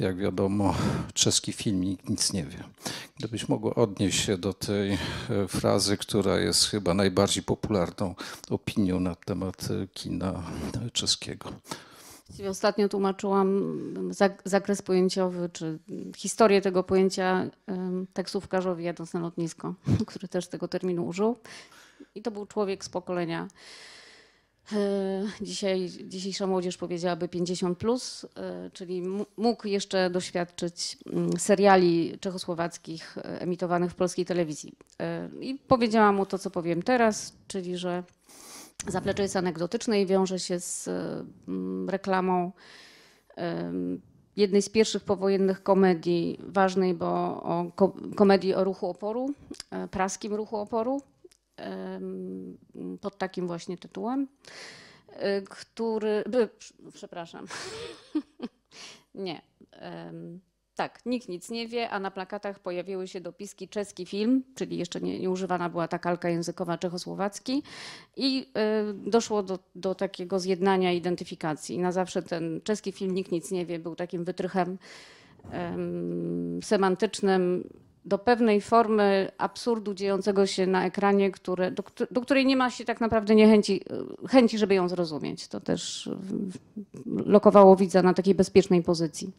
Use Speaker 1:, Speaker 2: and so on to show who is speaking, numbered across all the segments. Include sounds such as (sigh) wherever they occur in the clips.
Speaker 1: Jak wiadomo, czeski filmik nic nie wie. Gdybyś mogła odnieść się do tej e, frazy, która jest chyba najbardziej popularną opinią na temat e, kina e, czeskiego.
Speaker 2: Ostatnio tłumaczyłam zakres pojęciowy, czy historię tego pojęcia taksówkarzowi jadąc na lotnisko, (laughs) który też tego terminu użył. I to był człowiek z pokolenia E, dzisiaj, dzisiejsza młodzież powiedziałaby 50, plus, e, czyli mógł jeszcze doświadczyć mm, seriali czechosłowackich e, emitowanych w polskiej telewizji. I powiedziałam mu to, co powiem teraz, czyli że zaplecze jest anegdotyczne i wiąże się z reklamą jednej z pierwszych powojennych komedii, ważnej, bo o komedii o ruchu oporu, praskim ruchu oporu, pod takim właśnie tytułem, y, który. Przepraszam. (laughs) nie. Tak, nikt nic nie wie, a na plakatach pojawiły się dopiski czeski film, czyli jeszcze nie, nie używana była ta kalka językowa czechosłowacki i y, doszło do, do, takiego zjednania identyfikacji. Na zawsze ten czeski film Nikt nic nie wie był takim wytrychem y, semantycznym do pewnej formy absurdu dziejącego się na ekranie, które, do, do, której nie ma się tak naprawdę niechęci, y, chęci, żeby ją zrozumieć. To też y, lokowało widza na takiej bezpiecznej pozycji.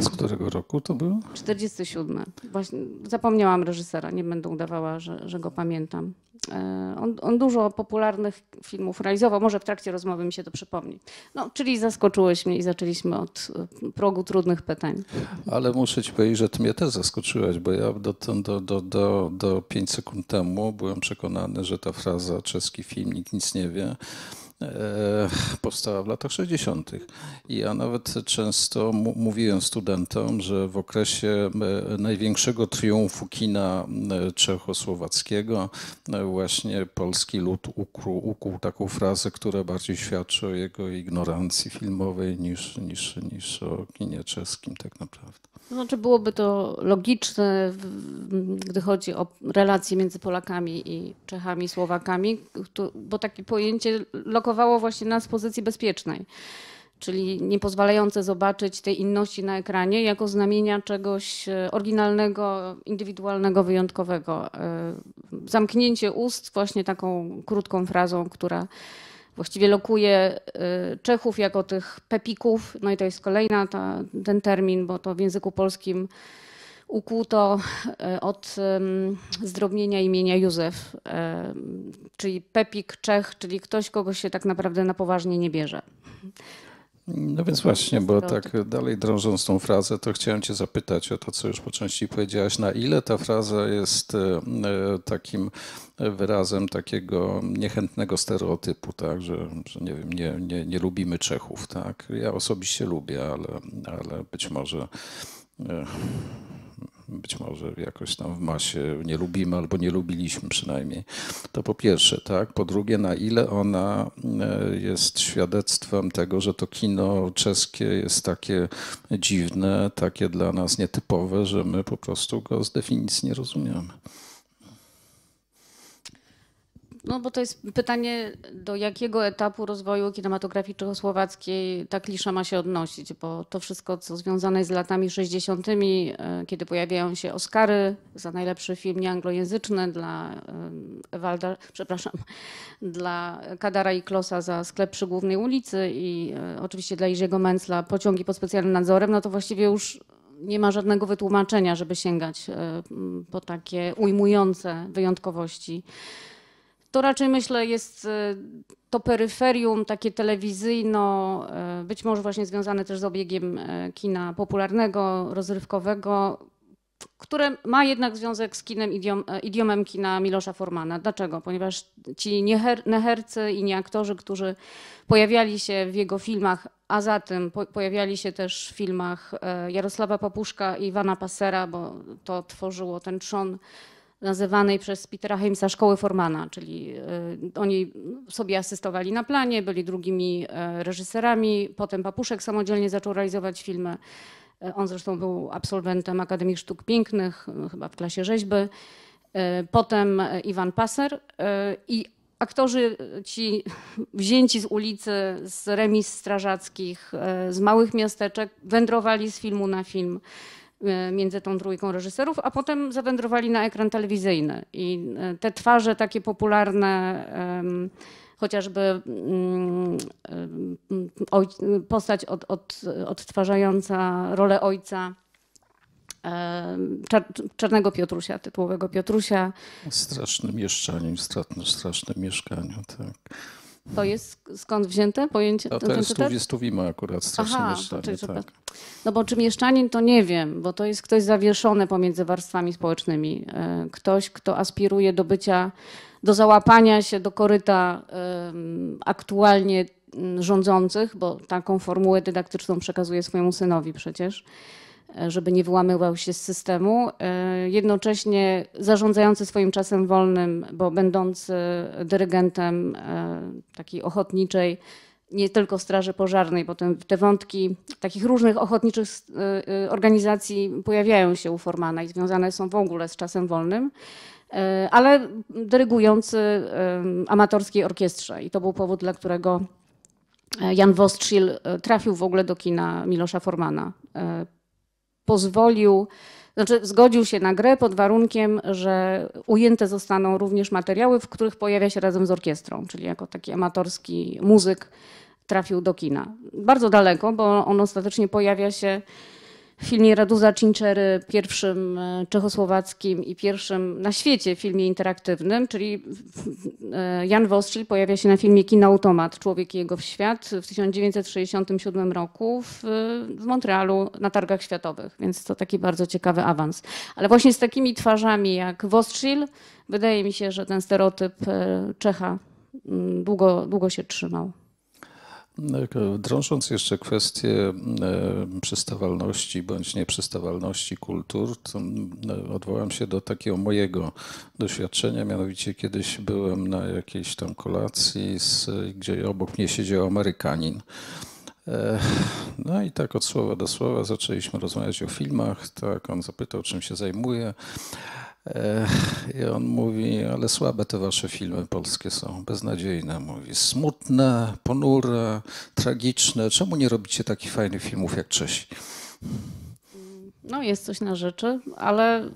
Speaker 1: Z którego roku to było?
Speaker 2: 47. Właśnie zapomniałam reżysera, nie będę udawała, że, że go pamiętam. E, on, on, dużo popularnych filmów realizował, może w trakcie rozmowy mi się to przypomni. No, czyli zaskoczyłeś mnie i zaczęliśmy od e, progu trudnych pytań.
Speaker 1: Ale muszę ci powiedzieć, że ty mnie też zaskoczyłaś, bo ja do, do, do, do, do 5 sekund temu byłem przekonany, że ta fraza czeski nikt nic nie wie E, powstała w latach 60. I ja nawet często mówiłem studentom, że w okresie e, największego triumfu kina e, czechosłowackiego właśnie polski lud ukuł, ukuł taką frazę, która bardziej świadczy o jego ignorancji filmowej niż, niż, niż o kinie czeskim tak naprawdę.
Speaker 2: Znaczy byłoby to logiczne, gdy chodzi o relacje między Polakami i Czechami, Słowakami, bo takie pojęcie lokowało właśnie nas w pozycji bezpiecznej, czyli nie pozwalające zobaczyć tej inności na ekranie jako znamienia czegoś e, oryginalnego, indywidualnego, wyjątkowego. E, zamknięcie ust właśnie taką krótką frazą, która właściwie lokuje y, Czechów jako tych pepików. No i to jest kolejna ta, ten termin, bo to w języku polskim ukłuto y, od zdrobnienia imienia Józef, y, czyli pepik Czech, czyli ktoś, kogo się tak naprawdę na poważnie nie bierze.
Speaker 1: No więc właśnie, bo tak dalej drążąc tą frazę, to chciałem Cię zapytać o to, co już po części powiedziałaś, na ile ta fraza jest e, e, takim wyrazem takiego niechętnego stereotypu, tak, że, że nie wiem, nie, nie, nie lubimy Czechów, tak. Ja osobiście lubię, ale, ale być może e, być może jakoś tam w masie nie lubimy albo nie lubiliśmy przynajmniej. To po pierwsze, tak? Po drugie, na ile ona e, jest świadectwem tego, że to kino czeskie jest takie dziwne, takie dla nas nietypowe, że my po prostu go z definicji nie rozumiemy.
Speaker 2: No bo to jest pytanie, do jakiego etapu rozwoju kinematografii czechosłowackiej ta klisza ma się odnosić, bo to wszystko, co związane jest z latami 60., e, kiedy pojawiają się Oscary za najlepszy film nieanglojęzyczny dla Ewalda, przepraszam, (laughs) dla Kadara i Klosa za sklep przy głównej ulicy i e, oczywiście dla Iziego Mencla pociągi pod specjalnym nadzorem, no to właściwie już nie ma żadnego wytłumaczenia, żeby sięgać e, po takie ujmujące wyjątkowości to raczej myślę jest y, to peryferium takie telewizyjno, y, być może właśnie związane też z obiegiem y, kina popularnego, rozrywkowego, które ma jednak związek z kinem, idiom, e, idiomem kina Milosza Formana. Dlaczego? Ponieważ ci nieher, nehercy i nieaktorzy, którzy pojawiali się w jego filmach, a za tym po, pojawiali się też w filmach e, Jarosława Papuszka i Iwana Passera, bo to tworzyło ten trzon nazywanej przez Petera Heimsa Szkoły Formana, czyli e, oni sobie asystowali na planie, byli drugimi e, reżyserami, potem Papuszek samodzielnie zaczął realizować filmy. E, on zresztą był absolwentem Akademii Sztuk Pięknych, chyba w klasie rzeźby. Potem Iwan Paser i aktorzy ci (laughs) wzięci z ulicy, z remis strażackich, z małych miasteczek wędrowali z filmu na film. Y, między tą trójką reżyserów, a potem zawędrowali na ekran telewizyjny. I y, te twarze takie popularne, chociażby mm, y, postać od, od, odtwarzająca rolę ojca. Czarnego Piotrusia, tytułowego Piotrusia.
Speaker 1: Strasznym mieszczaniu, strasznym, strasznym mieszkaniu, tak.
Speaker 2: To jest skąd wzięte pojęcie? A ten
Speaker 1: stów, ma akurat strasznie Aha, tak.
Speaker 2: No bo czy mieszczanin to nie wiem, bo to jest ktoś zawieszony pomiędzy warstwami społecznymi. E, ktoś, kto aspiruje do bycia, do załapania się do koryta aktualnie mm, rządzących, bo taką formułę dydaktyczną przekazuje swojemu synowi przecież E, żeby nie wyłamywał się z systemu, e, jednocześnie zarządzający swoim czasem wolnym, bo będący dyrygentem e, takiej ochotniczej, nie tylko Straży Pożarnej, bo te wątki takich różnych ochotniczych organizacji pojawiają się u Formana i związane są w ogóle z czasem wolnym, ale dyrygujący amatorskiej orkiestrze i to był powód, dla którego Jan Wostrzil trafił w ogóle do kina Milosza Formana pozwolił, znaczy zgodził się na grę pod warunkiem, że ujęte zostaną również materiały, w których pojawia się razem z orkiestrą, czyli jako taki amatorski muzyk trafił do kina. Bardzo daleko, bo on ostatecznie pojawia się w filmie Raduza Cincery, pierwszym e, czechosłowackim i pierwszym na świecie filmie interaktywnym, czyli e, Jan Wostrzyl pojawia się na filmie Kina Automat, Człowiek i jego świat w 1967 roku w, w Montrealu na targach światowych, więc to taki bardzo ciekawy awans. Ale właśnie z takimi twarzami jak Wostrzyl, wydaje mi się, że ten stereotyp e, Czecha mm, długo, długo się trzymał.
Speaker 1: Tak, e, drążąc jeszcze kwestię e, przystawalności bądź nieprzystawalności kultur, e, odwołam się do takiego mojego doświadczenia. Mianowicie kiedyś byłem na jakiejś tam kolacji, z, gdzie obok mnie siedział Amerykanin. No i tak od słowa do słowa zaczęliśmy rozmawiać o filmach. Tak, on zapytał, czym się zajmuje. I on mówi, ale słabe te wasze filmy polskie są, beznadziejne. Mówi, smutne, ponure, tragiczne. Czemu nie robicie takich fajnych filmów jak Czesi?
Speaker 2: No, jest coś na rzeczy, ale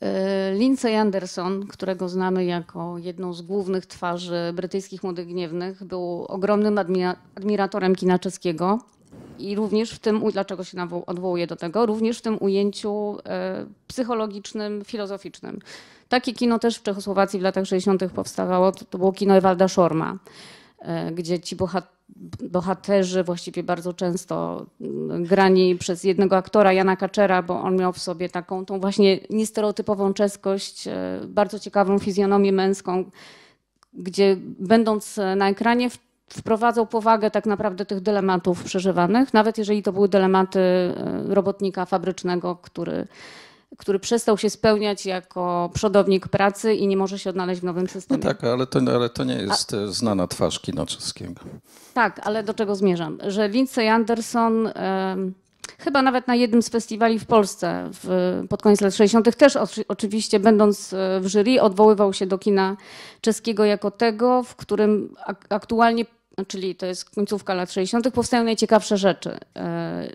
Speaker 2: e, Lindsay Anderson, którego znamy jako jedną z głównych twarzy brytyjskich Młodych Gniewnych, był ogromnym admiratorem kina czeskiego. I również w tym, dlaczego się odwołuję do tego, również w tym ujęciu e, psychologicznym, filozoficznym. Takie kino też w Czechosłowacji w latach 60. powstawało, to, to było kino Ewalda Szorma, e, gdzie ci bohaterzy właściwie bardzo często grani przez jednego aktora, Jana Kaczera, bo on miał w sobie taką tą właśnie niestereotypową czeskość, e, bardzo ciekawą fizjonomię męską, gdzie będąc na ekranie wprowadzał powagę tak naprawdę tych dylematów przeżywanych, nawet jeżeli to były dylematy e, robotnika fabrycznego, który, który przestał się spełniać jako przodownik pracy i nie może się odnaleźć w nowym systemie. No tak,
Speaker 1: ale to, ale to nie jest A... E, znana twarz kina
Speaker 2: czeskiego. Tak, ale do czego zmierzam? Że Lindsay Anderson... Y chyba nawet na jednym z festiwali w Polsce w, pod koniec lat 60., też oczywiście będąc e, w jury, odwoływał się do kina czeskiego jako tego, w którym aktualnie no, czyli to jest końcówka lat 60., powstają najciekawsze rzeczy. E,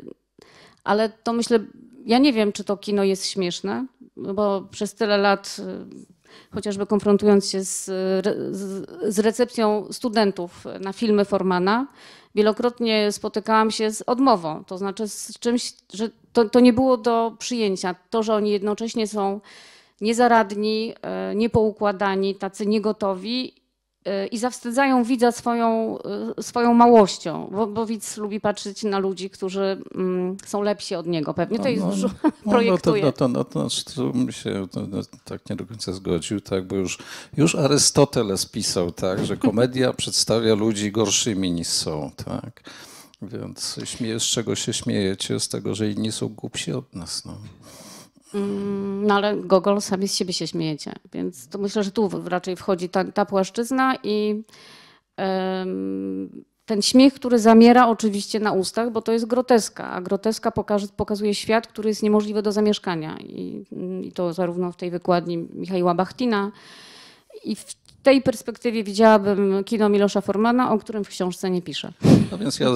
Speaker 2: ale to myślę, ja nie wiem, czy to kino jest śmieszne, bo przez tyle lat, e, chociażby konfrontując się z, z recepcją studentów na filmy Formana, wielokrotnie spotykałam się z odmową, to znaczy z czymś, że to, to nie było do przyjęcia. To, że oni jednocześnie są niezaradni, e, niepoukładani, tacy niegotowi Y, i zawstydzają widza swoją, y, swoją małością, bo, bo, widz lubi patrzeć na ludzi, którzy mm, są lepsi od niego pewnie. No, no, to jest no, dużo projektuje. No
Speaker 1: to, no, to, no, to, się tak nie do końca zgodził, tak, bo już, już Arystoteles pisał, tak, że komedia (laughs) przedstawia ludzi gorszymi niż są. Tak? Więc śmieję, z czego się śmiejecie? Z tego, że inni są głupsi od nas. No.
Speaker 2: Mm, no ale Gogol sami z siebie się śmiejecie, więc to myślę, że tu raczej wchodzi ta, ta płaszczyzna i ten śmiech, który zamiera oczywiście na ustach, bo to jest groteska, a groteska pokaże, pokazuje świat, który jest niemożliwy do zamieszkania. I, I, to zarówno w tej wykładni Michała Bachtina i w tej perspektywie widziałabym kino Milosza Formana, o którym w książce nie piszę. No więc ja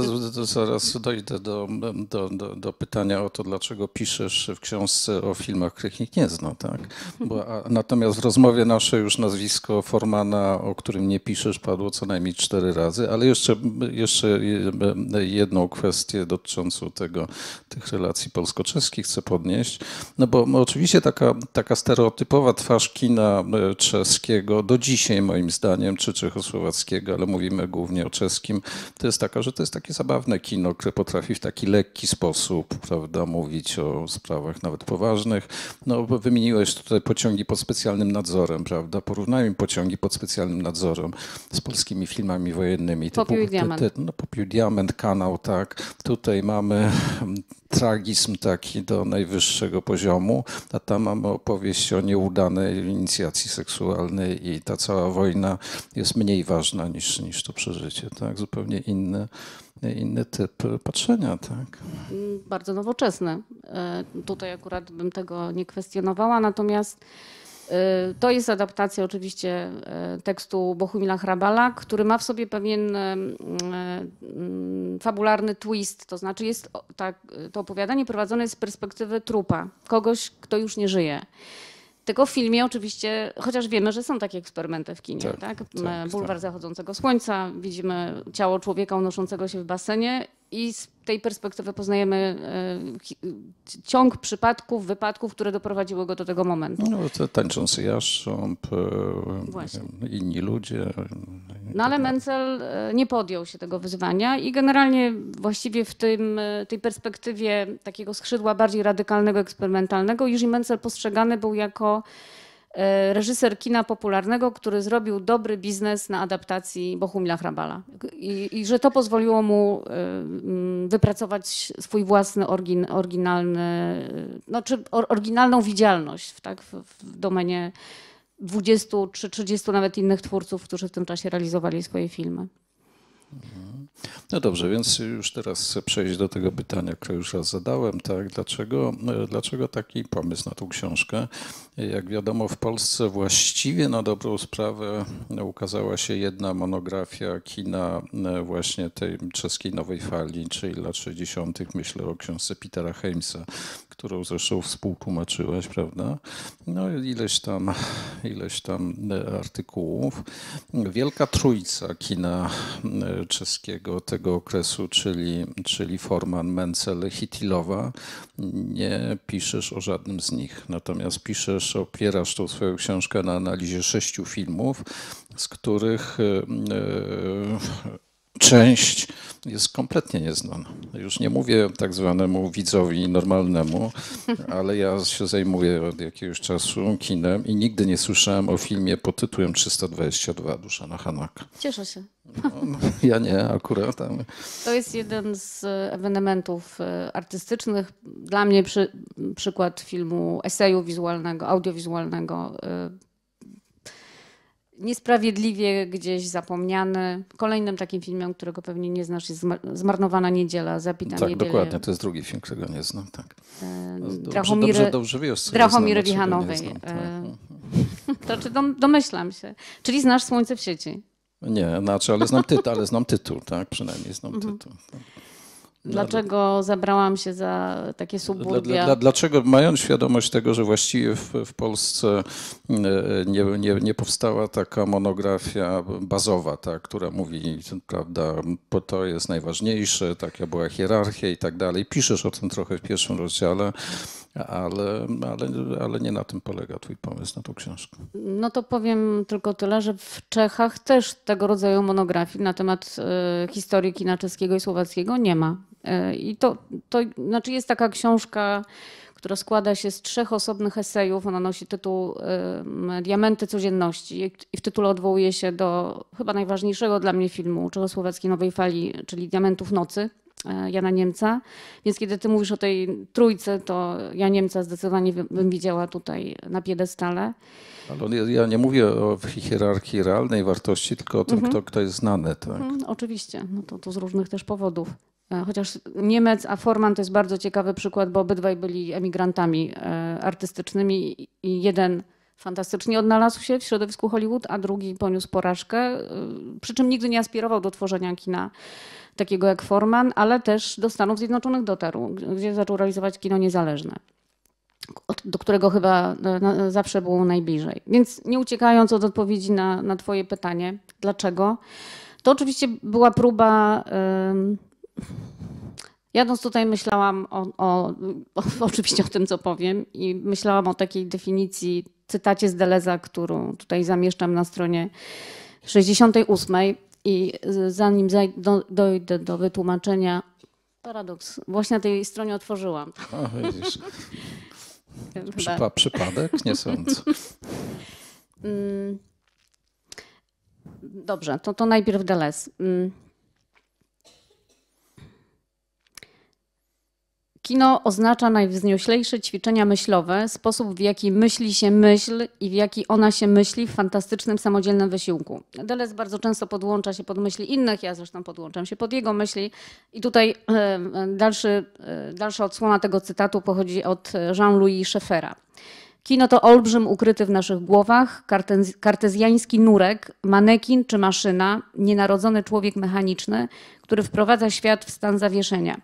Speaker 1: zaraz dojdę do, do, do, do, pytania o to, dlaczego piszesz w książce o filmach, których nikt nie zna. Tak? Bo, a, natomiast w rozmowie naszej już nazwisko Formana, o którym nie piszesz, padło co najmniej cztery razy, ale jeszcze, jeszcze jedną kwestię dotyczącą tego, tych relacji polsko-czeskich chcę podnieść. No bo oczywiście taka, taka stereotypowa twarz kina e, czeskiego do dzisiaj mniej moim zdaniem, czy czechosłowackiego, ale mówimy głównie o czeskim, to jest taka, że to jest takie zabawne kino, które potrafi w taki lekki sposób prawda, mówić o sprawach nawet poważnych. No, wymieniłeś tutaj pociągi pod specjalnym nadzorem, prawda? Porównajmy pociągi pod specjalnym nadzorem z polskimi filmami wojennymi. Popiół diament. Te, te, no, popiół diament, kanał, tak. Tutaj mamy tragizm taki do najwyższego poziomu, a tam mamy opowieść o nieudanej inicjacji seksualnej i ta cała wojna jest mniej ważna niż, niż to przeżycie, tak? Zupełnie inny, inny typ patrzenia, tak?
Speaker 2: Mm, bardzo nowoczesny. E, tutaj akurat bym tego nie kwestionowała, natomiast Y, to jest adaptacja oczywiście y, tekstu Bohumila Hrabala, który ma w sobie pewien y, fabularny twist, to znaczy jest tak, to opowiadanie prowadzone jest z perspektywy trupa, kogoś, kto już nie żyje tego w filmie oczywiście, chociaż wiemy, że są takie eksperymenty w kinie, tak? tak? tak Bulwar tak. zachodzącego słońca, widzimy ciało człowieka unoszącego się w basenie i z tej perspektywy poznajemy e, ciąg przypadków, wypadków, które doprowadziły go do tego momentu.
Speaker 1: No, tańczący jaszcząb, e, Właśnie. E, inni ludzie.
Speaker 2: No ale tak Menzel nie podjął się tego wyzwania i generalnie właściwie w tym, tej perspektywie takiego skrzydła bardziej radykalnego, eksperymentalnego, Jerzy Menzel postrzegany był jako E, reżyser kina popularnego, który zrobił dobry biznes na adaptacji Bohumila Hrabala. I, i że to pozwoliło mu e, mm, wypracować swój własny orgin, oryginalny, e, no, czy oryginalną widzialność tak, w, w domenie 20 czy 30 nawet innych twórców, którzy w tym czasie realizowali swoje filmy.
Speaker 1: No dobrze, więc już teraz chcę przejść do tego pytania, które już raz zadałem. Tak? Dlaczego, e, dlaczego taki pomysł na tą książkę? Jak wiadomo, w Polsce właściwie na dobrą sprawę ukazała się jedna monografia kina e, właśnie tej czeskiej nowej fali, czyli lat 60. myślę o książce Petera Heimsa, którą zresztą współtłumaczyłaś, prawda? No ileś tam, ileś tam e, artykułów. Wielka trójca kina czeskiego tego okresu, czyli, czyli Forman, Menzel, Hitilowa, nie piszesz o żadnym z nich. Natomiast piszesz, opierasz tą swoją książkę na analizie sześciu filmów, z których e, e, część jest kompletnie nieznana. Już nie mówię tak zwanemu widzowi normalnemu, ale ja się zajmuję od jakiegoś czasu kinem i nigdy nie słyszałem o filmie pod tytułem 322 Dusza na Hanaka.
Speaker 2: Cieszę się. No, no
Speaker 1: ja nie, akurat.
Speaker 2: To jest jeden z ewenementów e, artystycznych. Dla mnie przy, przykład filmu eseju wizualnego, audiowizualnego e, niesprawiedliwie gdzieś zapomniany. Kolejnym takim filmem, którego pewnie nie znasz, jest Zmarnowana Niedziela, Zapita Tak, dokładnie,
Speaker 1: to jest drugi film, którego nie znam, tak. E, dobrze, Drachomiry, dobrze, dobrze wiesz,
Speaker 2: Drachomiry Wichanowej. E, tak. (laughs) to czy domyślam się. Czyli znasz Słońce w sieci.
Speaker 1: Nie, znaczy, ale znam tytuł, ale znam tytuł, tak? Przynajmniej znam
Speaker 2: mhm. tytuł. Tak. No, dlaczego zabrałam się za takie suburbia? Dla, dla,
Speaker 1: dlaczego, mając świadomość tego, że właściwie w, w Polsce e, nie, nie, nie, powstała taka monografia bazowa, ta, która mówi, prawda, bo to jest najważniejsze, taka była hierarchia i tak dalej. Piszesz o tym trochę w pierwszym rozdziale ale, ale, ale nie na tym polega Twój pomysł na tą książkę.
Speaker 2: No to powiem tylko tyle, że w Czechach też tego rodzaju monografii na temat e, historii kina czeskiego i słowackiego nie ma. E, I to, to znaczy jest taka książka, która składa się z trzech osobnych esejów. Ona nosi tytuł e, Diamenty codzienności i w tytule odwołuje się do chyba najważniejszego dla mnie filmu czechosłowackiej nowej fali, czyli Diamentów nocy E, Jana Niemca. Więc kiedy ty mówisz o tej trójce, to ja Niemca zdecydowanie bym widziała tutaj na piedestale.
Speaker 1: Ale ja nie mówię o hierarchii realnej wartości, tylko o tym, mhm. kto, kto jest znany. Tak? Mhm,
Speaker 2: oczywiście, no to, to z różnych też powodów. E, chociaż Niemiec, a Forman to jest bardzo ciekawy przykład, bo obydwaj byli emigrantami e, artystycznymi i jeden fantastycznie odnalazł się w środowisku Hollywood, a drugi poniósł porażkę, y, przy czym nigdy nie aspirował do tworzenia kina takiego jak Forman, ale też do Stanów Zjednoczonych dotarł, gdzie zaczął realizować kino niezależne. Do którego chyba y, zawsze było najbliżej. Więc nie uciekając od odpowiedzi na, na Twoje pytanie, dlaczego? To oczywiście była próba. Yy Jadąc tutaj myślałam o, o, o, (laughs) oczywiście o tym, co powiem i myślałam o takiej definicji, cytacie z Deleza, którą tutaj zamieszczam na stronie 68 i zanim dojdę do wytłumaczenia, paradoks, właśnie na tej stronie otworzyłam. O, (laughs) Przypa tak. przypadek? Nie sądzę. (laughs) Mm. Dobrze, to, to najpierw Delez. Mm. Kino oznacza najwznioślejsze ćwiczenia myślowe, sposób w jaki myśli się myśl i w jaki ona się myśli w fantastycznym samodzielnym wysiłku. Deleuze bardzo często podłącza się pod myśli innych, ja zresztą podłączam się pod jego myśli. I tutaj dalszy, e, dalsza odsłona tego cytatu pochodzi od e, Jean-Louis Schaeffera. Kino to olbrzym ukryty w naszych głowach, kartezjański nurek, manekin czy maszyna, nienarodzony człowiek mechaniczny, który wprowadza świat w stan zawieszenia.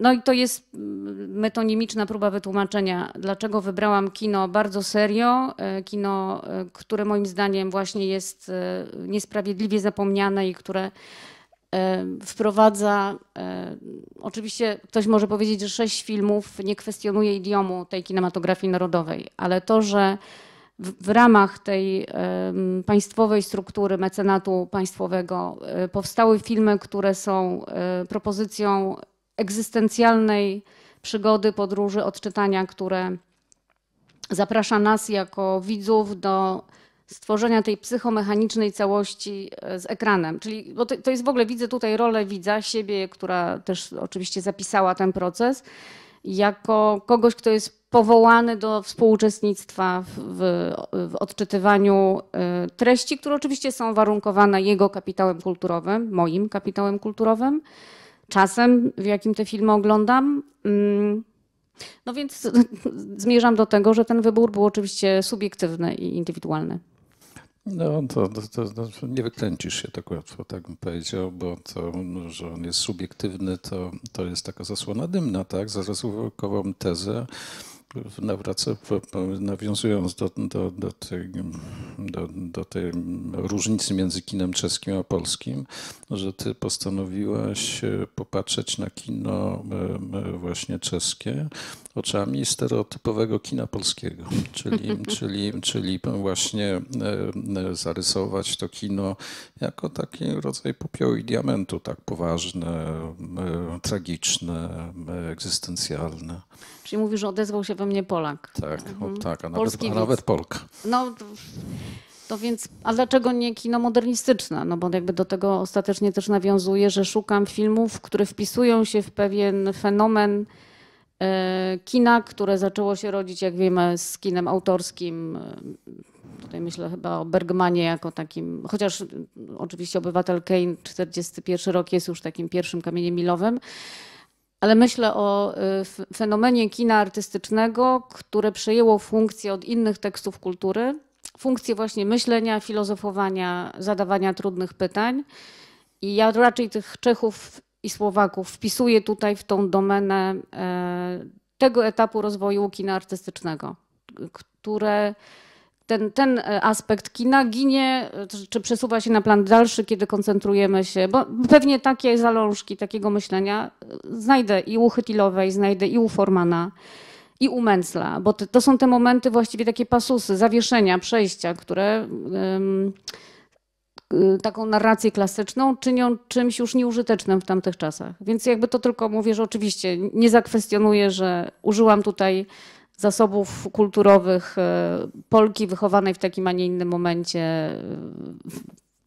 Speaker 2: No i to jest mm, metonimiczna próba wytłumaczenia, dlaczego wybrałam kino bardzo serio, e, kino, e, które moim zdaniem właśnie jest e, niesprawiedliwie zapomniane i które wprowadza. Oczywiście ktoś może powiedzieć, że sześć filmów nie kwestionuje idiomu tej kinematografii narodowej, ale to, że w, ramach tej państwowej struktury mecenatu państwowego e, powstały filmy, które są e, propozycją egzystencjalnej przygody, podróży, odczytania, które zaprasza nas jako widzów do stworzenia tej psychomechanicznej całości e, z ekranem. Czyli bo to, jest w ogóle, widzę tutaj rolę widza, siebie, która też oczywiście zapisała ten proces, jako kogoś, kto jest powołany do współuczestnictwa w, w, odczytywaniu y, treści, które oczywiście są warunkowane jego kapitałem kulturowym, moim kapitałem kulturowym, czasem, w jakim te filmy oglądam. Mm. No więc (laughs) zmierzam do tego, że ten wybór był oczywiście subiektywny i indywidualny.
Speaker 1: No, to, to, to, to, nie wykręcisz się tak łatwo, tak bym powiedział, bo to, no, że on jest subiektywny, to, to jest taka zasłona dymna, tak? Zaryzykowałem tezę, nawiązując do, do, do, tej, do, do tej różnicy między kinem czeskim a polskim, że ty postanowiłaś e, popatrzeć na kino e, e, właśnie czeskie oczami stereotypowego kina polskiego, czyli, (laughs) czyli, czyli właśnie e, e, zarysować to kino jako taki rodzaj popiołu i diamentu, tak poważne, e, tragiczne, egzystencjalne.
Speaker 2: Czyli mówisz, że odezwał się we mnie Polak. Tak, mhm. o, tak a, nawet, a nawet Polka. No, no więc, a dlaczego nie kino modernistyczne? No bo jakby do tego ostatecznie też nawiązuje, że szukam filmów, które wpisują się w pewien fenomen E, kina, które zaczęło się rodzić, jak wiemy, z kinem autorskim. E, tutaj myślę chyba o Bergmanie jako takim, chociaż oczywiście Obywatel Kane 41 rok jest już takim pierwszym kamieniem milowym. Ale myślę o e, fenomenie kina artystycznego, które przejęło funkcję od innych tekstów kultury, funkcję właśnie myślenia, filozofowania, zadawania trudnych pytań. I ja raczej tych Czechów i Słowaków wpisuje tutaj w tą domenę e, tego etapu rozwoju kina artystycznego, które ten, ten e, aspekt kina ginie, e, czy przesuwa się na plan dalszy, kiedy koncentrujemy się, bo pewnie takie zalążki takiego myślenia znajdę i u Chytilowej, znajdę i u Formana, i u Mencla, bo to, są te momenty właściwie takie pasusy, zawieszenia, przejścia, które... Y, taką narrację klasyczną czynią czymś już nieużytecznym w tamtych czasach. Więc jakby to tylko mówię, że oczywiście nie zakwestionuję, że użyłam tutaj zasobów kulturowych y, Polki wychowanej w takim, a nie innym momencie y,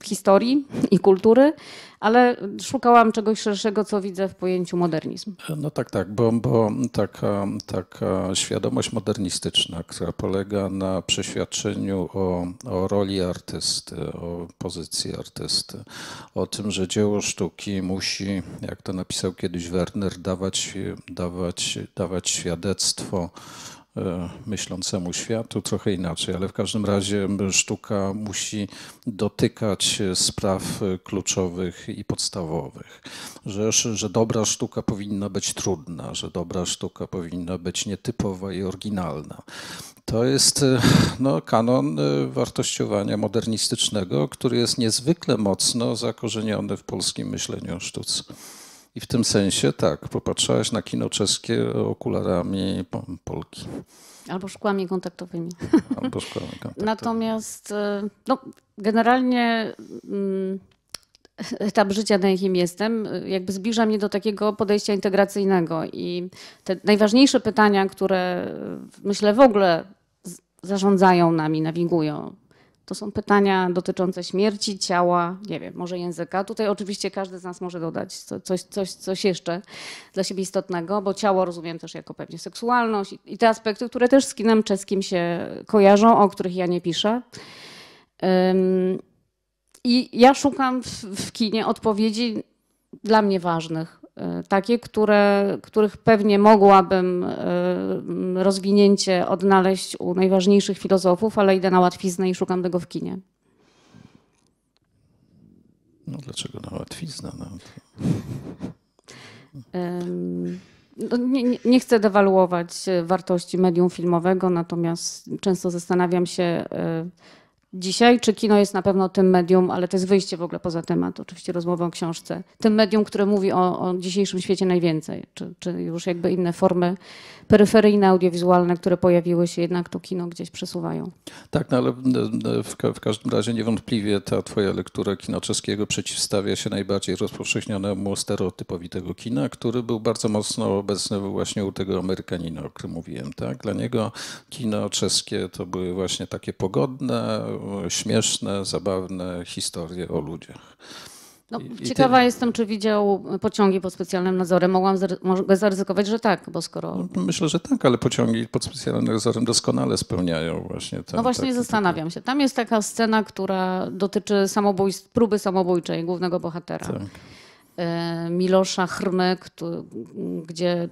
Speaker 2: historii i kultury, ale szukałam czegoś szerszego, co widzę w pojęciu modernizm.
Speaker 1: No tak, tak, bo, bo taka, e, taka e, świadomość modernistyczna, która polega na przeświadczeniu o, o roli artysty, o pozycji artysty, o tym, że dzieło sztuki musi, jak to napisał kiedyś Werner, dawać, dawać, dawać świadectwo E, myślącemu światu, trochę inaczej, ale w każdym razie sztuka musi dotykać spraw kluczowych i podstawowych. Że, że dobra sztuka powinna być trudna, że dobra sztuka powinna być nietypowa i oryginalna. To jest e, no, kanon e, wartościowania modernistycznego, który jest niezwykle mocno zakorzeniony w polskim myśleniu o sztuce. I w tym sensie tak, popatrzałaś na kino czeskie okularami Polki.
Speaker 2: Albo szkłami kontaktowymi. Albo (laughs) szkłami kontaktowymi. Natomiast y, no, generalnie mm, etap życia, na jakim jestem, jakby zbliża mnie do takiego podejścia integracyjnego. I te najważniejsze pytania, które myślę w ogóle zarządzają nami, nawigują to są pytania dotyczące śmierci, ciała, nie wiem, może języka. Tutaj oczywiście każdy z nas może dodać coś, coś, coś jeszcze dla siebie istotnego, bo ciało rozumiem też jako pewnie seksualność i te aspekty, które też z kinem czeskim się kojarzą, o których ja nie piszę. I ja szukam w, w kinie odpowiedzi dla mnie ważnych, Y, takie, które, których pewnie mogłabym y, rozwinięcie odnaleźć u najważniejszych filozofów, ale idę na łatwiznę i szukam tego w kinie.
Speaker 1: No dlaczego na łatwiznę? No,
Speaker 2: to... nie, nie, chcę dewaluować wartości medium filmowego, natomiast często zastanawiam się, y, dzisiaj, czy kino jest na pewno tym medium, ale to jest wyjście w ogóle poza temat, oczywiście rozmowę o książce, tym medium, które mówi o, o dzisiejszym świecie najwięcej, czy, czy, już jakby inne formy peryferyjne, audiowizualne, które pojawiły się, jednak to kino gdzieś przesuwają.
Speaker 1: Tak, no ale e, w, w każdym razie niewątpliwie ta twoja lektura kina czeskiego przeciwstawia się najbardziej rozpowszechnionemu stereotypowi tego kina, który był bardzo mocno obecny właśnie u tego Amerykanina, o którym mówiłem. Tak? Dla niego kino czeskie to były właśnie takie pogodne, śmieszne, zabawne historie o ludziach.
Speaker 2: No, ciekawa jestem, czy widział pociągi pod specjalnym nadzorem. Mogłam mogę zaryzykować, że tak, bo skoro.
Speaker 1: No, myślę, że tak, ale pociągi pod specjalnym nadzorem doskonale spełniają właśnie ten, No właśnie taki,
Speaker 2: zastanawiam się. Tam jest taka scena, która dotyczy samobójstw, próby samobójczej głównego bohatera. Tak. E, Milosza Chrmy, gdzie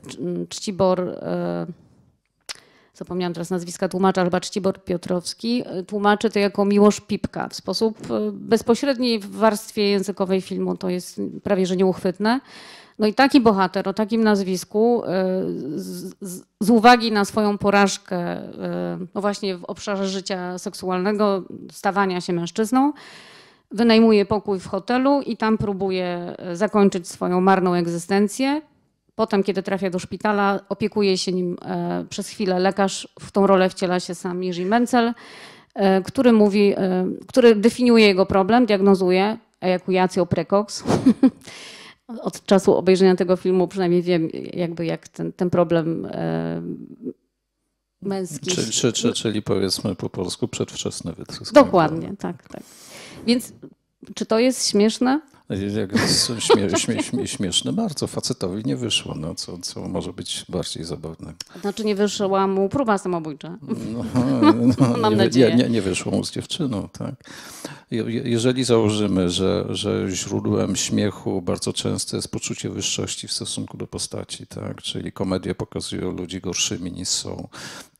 Speaker 2: Czcibor e, zapomniałam teraz nazwiska tłumacza, ale Czcibor Piotrowski, tłumaczy to jako Miłosz Pipka. W sposób e, bezpośredni w warstwie językowej filmu to jest prawie że nieuchwytne. No i taki bohater o takim nazwisku e, z, z, z, uwagi na swoją porażkę e, no właśnie w obszarze życia seksualnego, stawania się mężczyzną, wynajmuje pokój w hotelu i tam próbuje zakończyć swoją marną egzystencję. Potem, kiedy trafia do szpitala, opiekuje się nim e, przez chwilę lekarz. W tą rolę wciela się sam Jerzy Mencel, e, który mówi, e, który definiuje jego problem, diagnozuje ejakulacją precox. (laughs) Od czasu obejrzenia tego filmu przynajmniej wiem, jakby jak ten, ten problem męski. Czy, czy, czy,
Speaker 1: czyli powiedzmy po polsku przedwczesny wytrysk.
Speaker 2: Dokładnie, tak, tak. Więc czy to jest śmieszne?
Speaker 1: Są śmie śmie śmie śmieszne bardzo, facetowi nie wyszło, no, co, co może być bardziej zabawne.
Speaker 2: Znaczy nie wyszła mu próba samobójcza. No, (laughs) no, Mam nie, nadzieję. Nie,
Speaker 1: nie, wyszło mu z dziewczyną, tak. Jeżeli założymy, że, że źródłem śmiechu bardzo często jest poczucie wyższości w stosunku do postaci, tak, czyli komedie pokazują ludzi gorszymi niż są,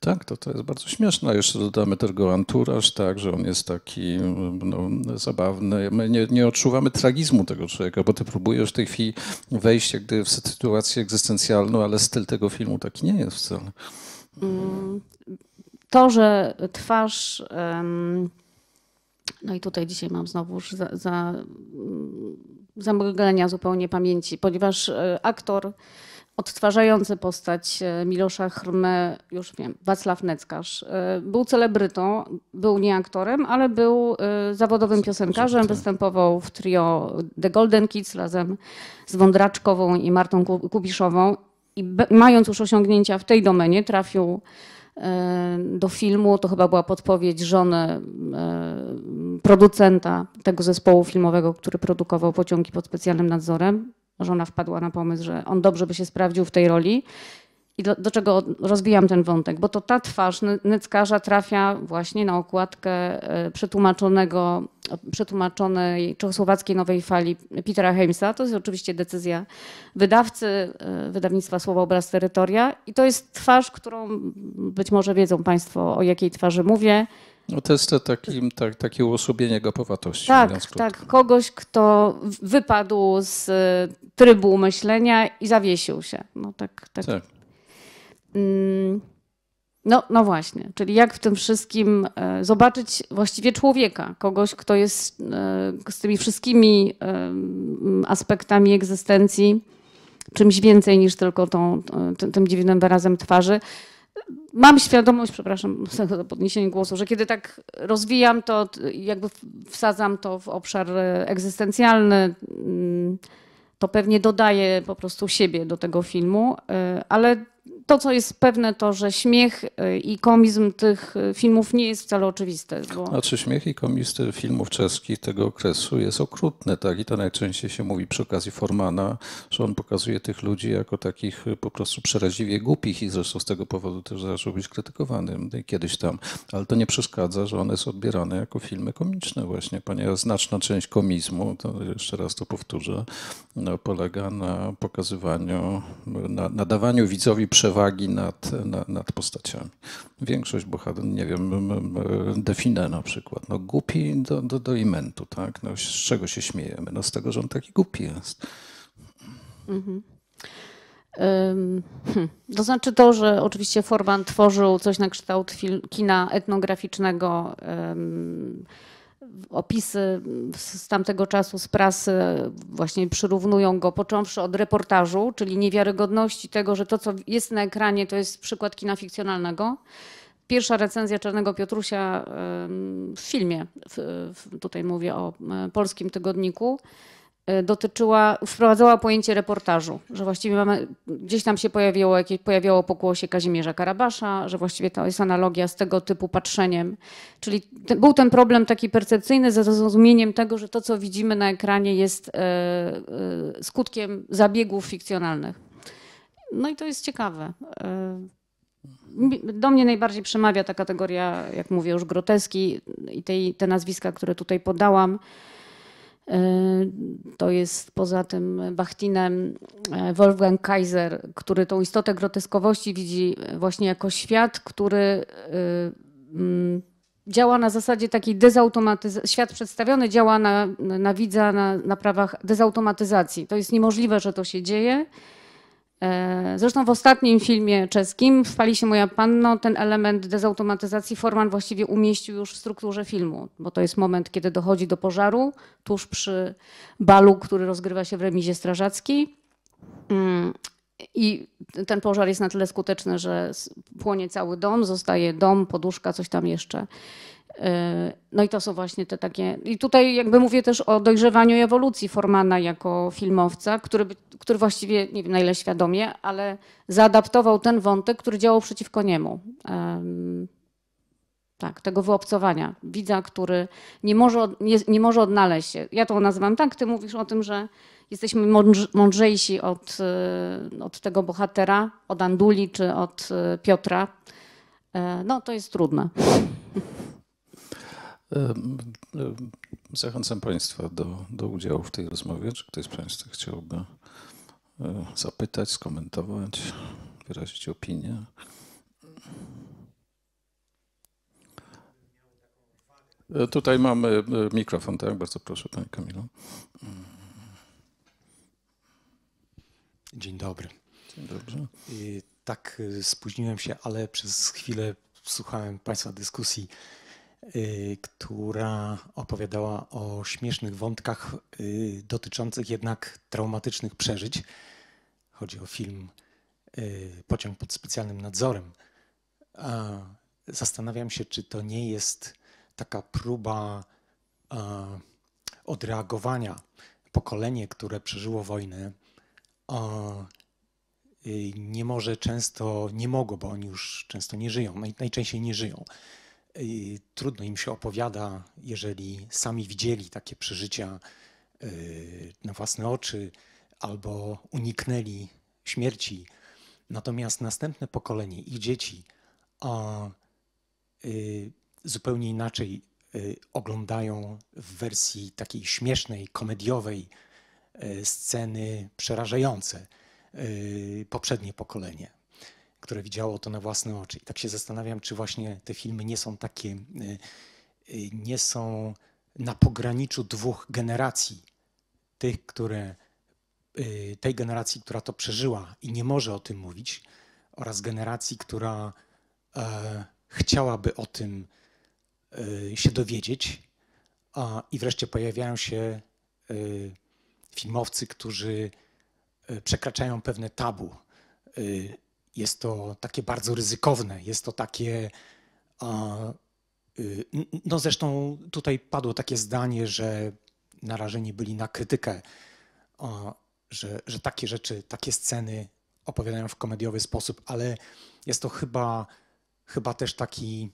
Speaker 1: tak, to, to jest bardzo śmieszne. Jeszcze dodamy tego anturaż, tak, że on jest taki no, zabawny. My nie, nie odczuwamy tragizmu tego człowieka, bo ty próbujesz w tej chwili wejść jak gdyby, w sytuację egzystencjalną, ale styl tego filmu taki nie jest wcale.
Speaker 2: Mm, to, że twarz. No i tutaj dzisiaj mam znowuż za, za, mm, zupełnie pamięci, ponieważ e, aktor odtwarzający postać e, Milosza Hrme, już wiem, Wacław Neckarz, e, był celebrytą, był nie aktorem, ale był e, zawodowym piosenkarzem, występował w trio The Golden Kids razem z Wądraczkową i Martą Kubiszową i mając już osiągnięcia w tej domenie trafił do filmu, to chyba była podpowiedź żony producenta tego zespołu filmowego, który produkował pociągi pod specjalnym nadzorem, żona wpadła na pomysł, że on dobrze by się sprawdził w tej roli. I do, do, czego rozwijam ten wątek? Bo to ta twarz neckarza trafia właśnie na okładkę e, przetłumaczonego, przetłumaczonej czechosłowackiej nowej fali Petera Heimsa. To jest oczywiście decyzja wydawcy e, wydawnictwa Słowo Obraz Terytoria. I to jest twarz, którą być może wiedzą Państwo, o jakiej twarzy mówię.
Speaker 1: No to jest to taki, tak, takie uosobienie gapowatości. Tak, tak.
Speaker 2: Kogoś, kto wypadł z e, trybu myślenia i zawiesił się. No tak. tak. tak. Mm, no, no właśnie, czyli jak w tym wszystkim e, zobaczyć właściwie człowieka, kogoś, kto jest e, z tymi wszystkimi mm, aspektami egzystencji czymś więcej niż tylko tą, tym dziwnym wyrazem twarzy mam świadomość, przepraszam (laughs) za podniesienie głosu, że kiedy tak rozwijam to, jakby wsadzam to w obszar e, egzystencjalny, mm, to pewnie dodaję po prostu siebie do tego filmu, e, ale to, co jest pewne, to, że śmiech y, i komizm tych y, filmów nie jest wcale oczywiste. Bo... Znaczy
Speaker 1: śmiech i komizm filmów czeskich tego okresu jest okrutny, tak? I to najczęściej się mówi przy okazji Formana, że on pokazuje tych ludzi jako takich y, po prostu przeraźliwie głupich i zresztą z tego powodu też zaczął być krytykowany kiedyś tam. Ale to nie przeszkadza, że one są odbierane jako filmy komiczne właśnie, ponieważ znaczna część komizmu, to jeszcze raz to powtórzę, no, polega na pokazywaniu, na, na dawaniu widzowi przewodu przewagi nad, nad, nad postaciami. Większość bohaterów, nie wiem, Define na przykład, no głupi do, do, do imentu, tak? No, z czego się śmiejemy? No z tego, że on taki głupi jest.
Speaker 2: Mhm. Hmm. To znaczy to, że oczywiście Forman tworzył coś na kształt kina etnograficznego opisy z tamtego czasu z prasy właśnie przyrównują go, począwszy od reportażu, czyli niewiarygodności tego, że to, co jest na ekranie, to jest przykład kina fikcjonalnego. Pierwsza recenzja Czarnego Piotrusia w filmie, tutaj mówię o e, polskim tygodniku, Y, dotyczyła, wprowadzała pojęcie reportażu, że właściwie mamy, gdzieś tam się pojawiło, jakieś, pojawiało pokłosie Kazimierza Karabasza, że właściwie to jest analogia z tego typu patrzeniem. Czyli te, był ten problem taki percepcyjny ze zrozumieniem tego, że to, co widzimy na ekranie jest e, e, skutkiem zabiegów fikcjonalnych. No i to jest ciekawe. E, do mnie najbardziej przemawia ta kategoria, jak mówię, już groteski i tej, te nazwiska, które tutaj podałam. Y, to jest poza tym Bachtinem e, Wolfgang Kaiser, który tą istotę groteskowości widzi właśnie jako świat, który y, mm, działa na zasadzie takiej dezautomatyzacji. Świat przedstawiony działa na, na widza na, na prawach dezautomatyzacji. To jest niemożliwe, że to się dzieje. E, zresztą w ostatnim filmie czeskim, wpali się moja panno, ten element dezautomatyzacji Forman właściwie umieścił już w strukturze filmu, bo to jest moment, kiedy dochodzi do pożaru tuż przy balu, który rozgrywa się w remizie strażackiej. Mm, I ten pożar jest na tyle skuteczny, że płonie cały dom, zostaje dom, poduszka, coś tam jeszcze. No i to są właśnie te takie. I tutaj jakby mówię też o dojrzewaniu i ewolucji Formana jako filmowca, który, który właściwie nie wiem na ile świadomie, ale zaadaptował ten wątek, który działał przeciwko niemu. Tak, tego wyobcowania widza, który nie może, nie, nie może odnaleźć się. Ja to nazywam tak, ty mówisz o tym, że jesteśmy mądrzejsi od, e, od tego bohatera, od Anduli czy od e, Piotra. E, no to jest trudne. (laughs)
Speaker 1: Zachęcam Państwa do, do udziału w tej rozmowie. Czy ktoś z Państwa chciałby e, zapytać, skomentować, wyrazić opinię? E, tutaj mamy e, mikrofon, tak? Bardzo proszę, Pani Kamilo.
Speaker 3: Dzień dobry. Dzień dobry. Tak, spóźniłem się, ale przez chwilę słuchałem Państwa dyskusji. Y, która opowiadała o śmiesznych wątkach y, dotyczących jednak traumatycznych przeżyć. Chodzi o film y, Pociąg pod specjalnym nadzorem. A zastanawiam się, czy to nie jest taka próba odreagowania. Pokolenie, które przeżyło wojnę, nie może często, nie mogło, bo oni już często nie żyją, najczęściej nie żyją Trudno im się opowiada, jeżeli sami widzieli takie przeżycia y, na własne oczy albo uniknęli śmierci. Natomiast następne pokolenie, ich dzieci, a, y, zupełnie inaczej y, oglądają w wersji takiej śmiesznej, komediowej sceny przerażające poprzednie pokolenie które widziało to na własne oczy. I tak się zastanawiam, czy właśnie te filmy nie są takie, e, e, nie są na pograniczu dwóch generacji. Tych, które, e, tej generacji, która to przeżyła i nie może o tym mówić, oraz generacji, która e, chciałaby o tym e, się dowiedzieć. A, I wreszcie pojawiają się e, filmowcy, którzy przekraczają pewne tabu jest to takie bardzo ryzykowne, jest to takie. Y, no zresztą tutaj padło takie zdanie, że narażeni byli na krytykę, że, że takie rzeczy, takie sceny opowiadają w komediowy sposób, ale jest to chyba, chyba też taki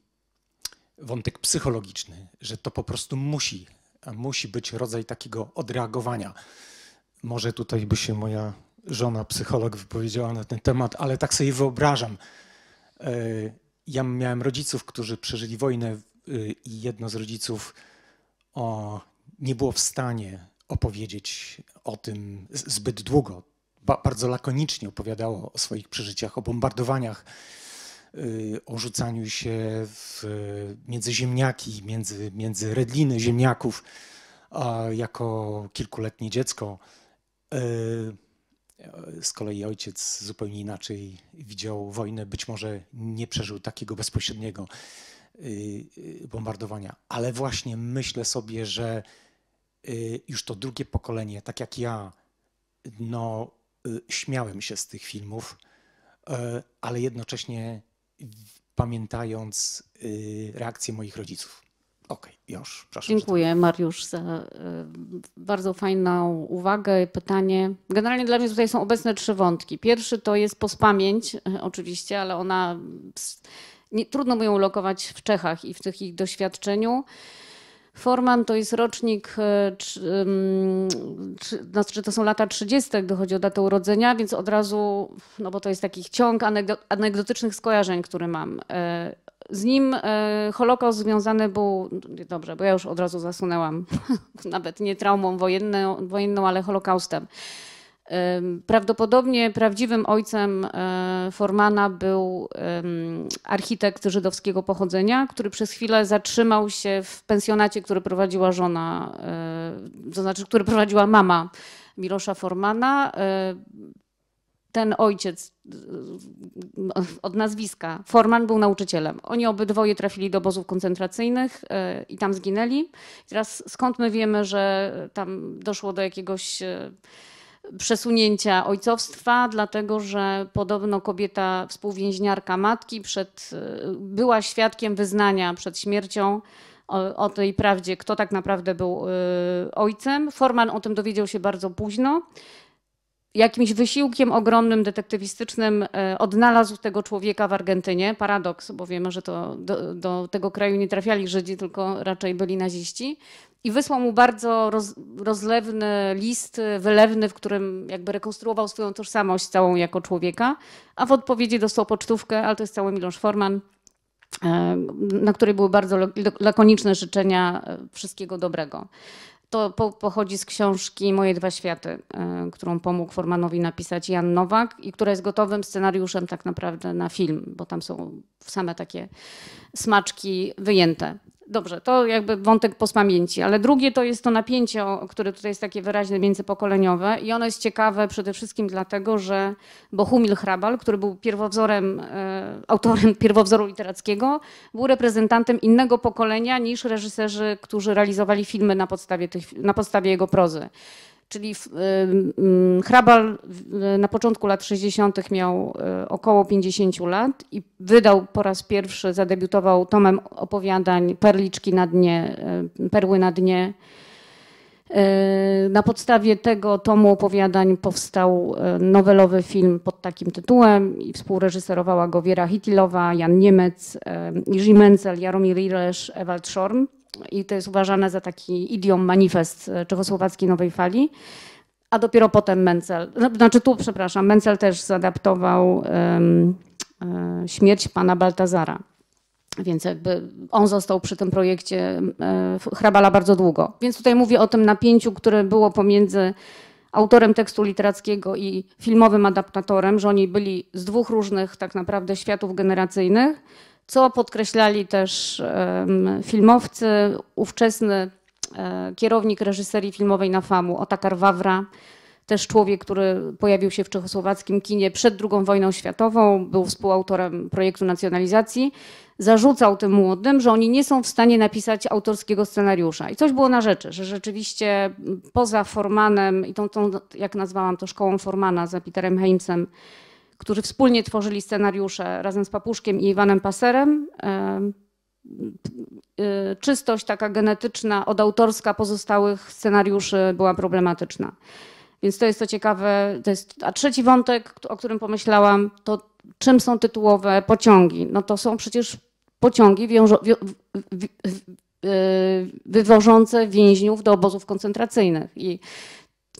Speaker 3: wątek psychologiczny, że to po prostu musi, musi być rodzaj takiego odreagowania. Może tutaj by się moja żona psycholog wypowiedziała na ten temat, ale tak sobie wyobrażam. E, ja miałem rodziców, którzy przeżyli wojnę e, i jedno z rodziców o, nie było w stanie opowiedzieć o tym zbyt długo. Ba bardzo lakonicznie opowiadało o swoich przeżyciach, o bombardowaniach, e, o rzucaniu się w, między ziemniaki, między, między redliny ziemniaków jako kilkuletnie dziecko. Z kolei ojciec zupełnie inaczej widział wojnę, być może nie przeżył takiego bezpośredniego y, y, bombardowania, ale właśnie myślę sobie, że y, już to drugie pokolenie, tak jak ja, no, śmiałem się z tych filmów, ale jednocześnie pamiętając reakcję moich rodziców. Okej,
Speaker 2: okay, już, proszę. Dziękuję Mariusz za e, bardzo fajną uwagę, pytanie. Generalnie dla mnie tutaj są obecne trzy wątki. Pierwszy to jest pospamięć e, oczywiście, ale ona... nie, trudno mu ją ulokować w Czechach i w tych ich doświadczeniu. Forman to jest rocznik, e, znaczy to są lata 30., gdy chodzi o datę urodzenia, więc od razu, no bo to jest taki ciąg anegdotycznych skojarzeń, który mam. E, z nim e, Holokaust związany był, no, dobrze, bo ja już od razu zasunęłam, (laughs) nawet nie traumą wojenną, wojenną ale Holokaustem. Prawdopodobnie prawdziwym ojcem e, Formana był architekt żydowskiego pochodzenia, który przez chwilę zatrzymał się w pensjonacie, który prowadziła żona, e, to znaczy, który prowadziła mama Milosza Formana. E, ten ojciec od nazwiska, Forman, był nauczycielem. Oni obydwoje trafili do obozów koncentracyjnych i tam zginęli. Teraz skąd my wiemy, że tam doszło do jakiegoś przesunięcia ojcowstwa, dlatego że podobno kobieta współwięźniarka matki przed, y, była świadkiem wyznania przed śmiercią o, o, tej prawdzie, kto tak naprawdę był y, ojcem. Forman o tym dowiedział się bardzo późno jakimś wysiłkiem ogromnym, detektywistycznym e, odnalazł tego człowieka w Argentynie. Paradoks, bo wiemy, że to do, do tego kraju nie trafiali Żydzi, tylko raczej byli naziści. I wysłał mu bardzo roz, rozlewny list, wylewny, w którym jakby rekonstruował swoją tożsamość całą jako człowieka, a w odpowiedzi dostał pocztówkę, ale to jest cały Milosz Forman, e, na której były bardzo lakoniczne życzenia e, wszystkiego dobrego. To po, pochodzi z książki Moje dwa światy, e, którą pomógł Formanowi napisać Jan Nowak i która jest gotowym scenariuszem tak naprawdę na film, bo tam są same takie smaczki wyjęte. Dobrze, to jakby wątek pospamięci, ale drugie to jest to napięcie, które tutaj jest takie wyraźne międzypokoleniowe i ono jest ciekawe przede wszystkim dlatego, że Bohumil Hrabal, który był pierwowzorem, e, autorem (laughs) pierwowzoru literackiego, był reprezentantem innego pokolenia niż reżyserzy, którzy realizowali filmy na podstawie, tych, na podstawie jego prozy. Czyli Hrabal y, na początku lat 60. miał y, około 50 lat i wydał po raz pierwszy, zadebiutował tomem opowiadań Perliczki na dnie, y, Perły na dnie. Na podstawie tego tomu opowiadań powstał nowelowy film pod takim tytułem i współreżyserowała go Wiera Hitilowa, Jan Niemec, Jerzy Menzel, Jaromir Iresz, Ewald Szorm i to jest uważane za taki idiom, manifest e, czechosłowackiej nowej fali. A dopiero potem Mencel, no, znaczy tu, przepraszam, Mencel też zaadaptował um, e, śmierć pana Baltazara. Więc jakby on został przy tym projekcie e, Hrabala bardzo długo. Więc tutaj mówię o tym napięciu, które było pomiędzy autorem tekstu literackiego i filmowym adaptatorem, że oni byli z dwóch różnych tak naprawdę światów generacyjnych co podkreślali też filmowcy, ówczesny e, kierownik reżyserii filmowej na FAMU, Otakar Wawra, też człowiek, który pojawił się w czechosłowackim kinie przed II wojną światową, był współautorem projektu nacjonalizacji, zarzucał tym młodym, że oni nie są w stanie napisać autorskiego scenariusza. I coś było na rzeczy, że rzeczywiście poza Formanem i tą, tą jak nazwałam to, szkołą Formana za Peterem Heimsem, którzy wspólnie tworzyli scenariusze razem z Papuszkiem i Iwanem Paserem. E, e, czystość taka genetyczna, odautorska pozostałych scenariuszy była problematyczna. Więc to jest to ciekawe. To jest, a trzeci wątek, o którym pomyślałam, to czym są tytułowe pociągi? No to są przecież pociągi wiążo, wi, wi, e, wywożące więźniów do obozów koncentracyjnych. I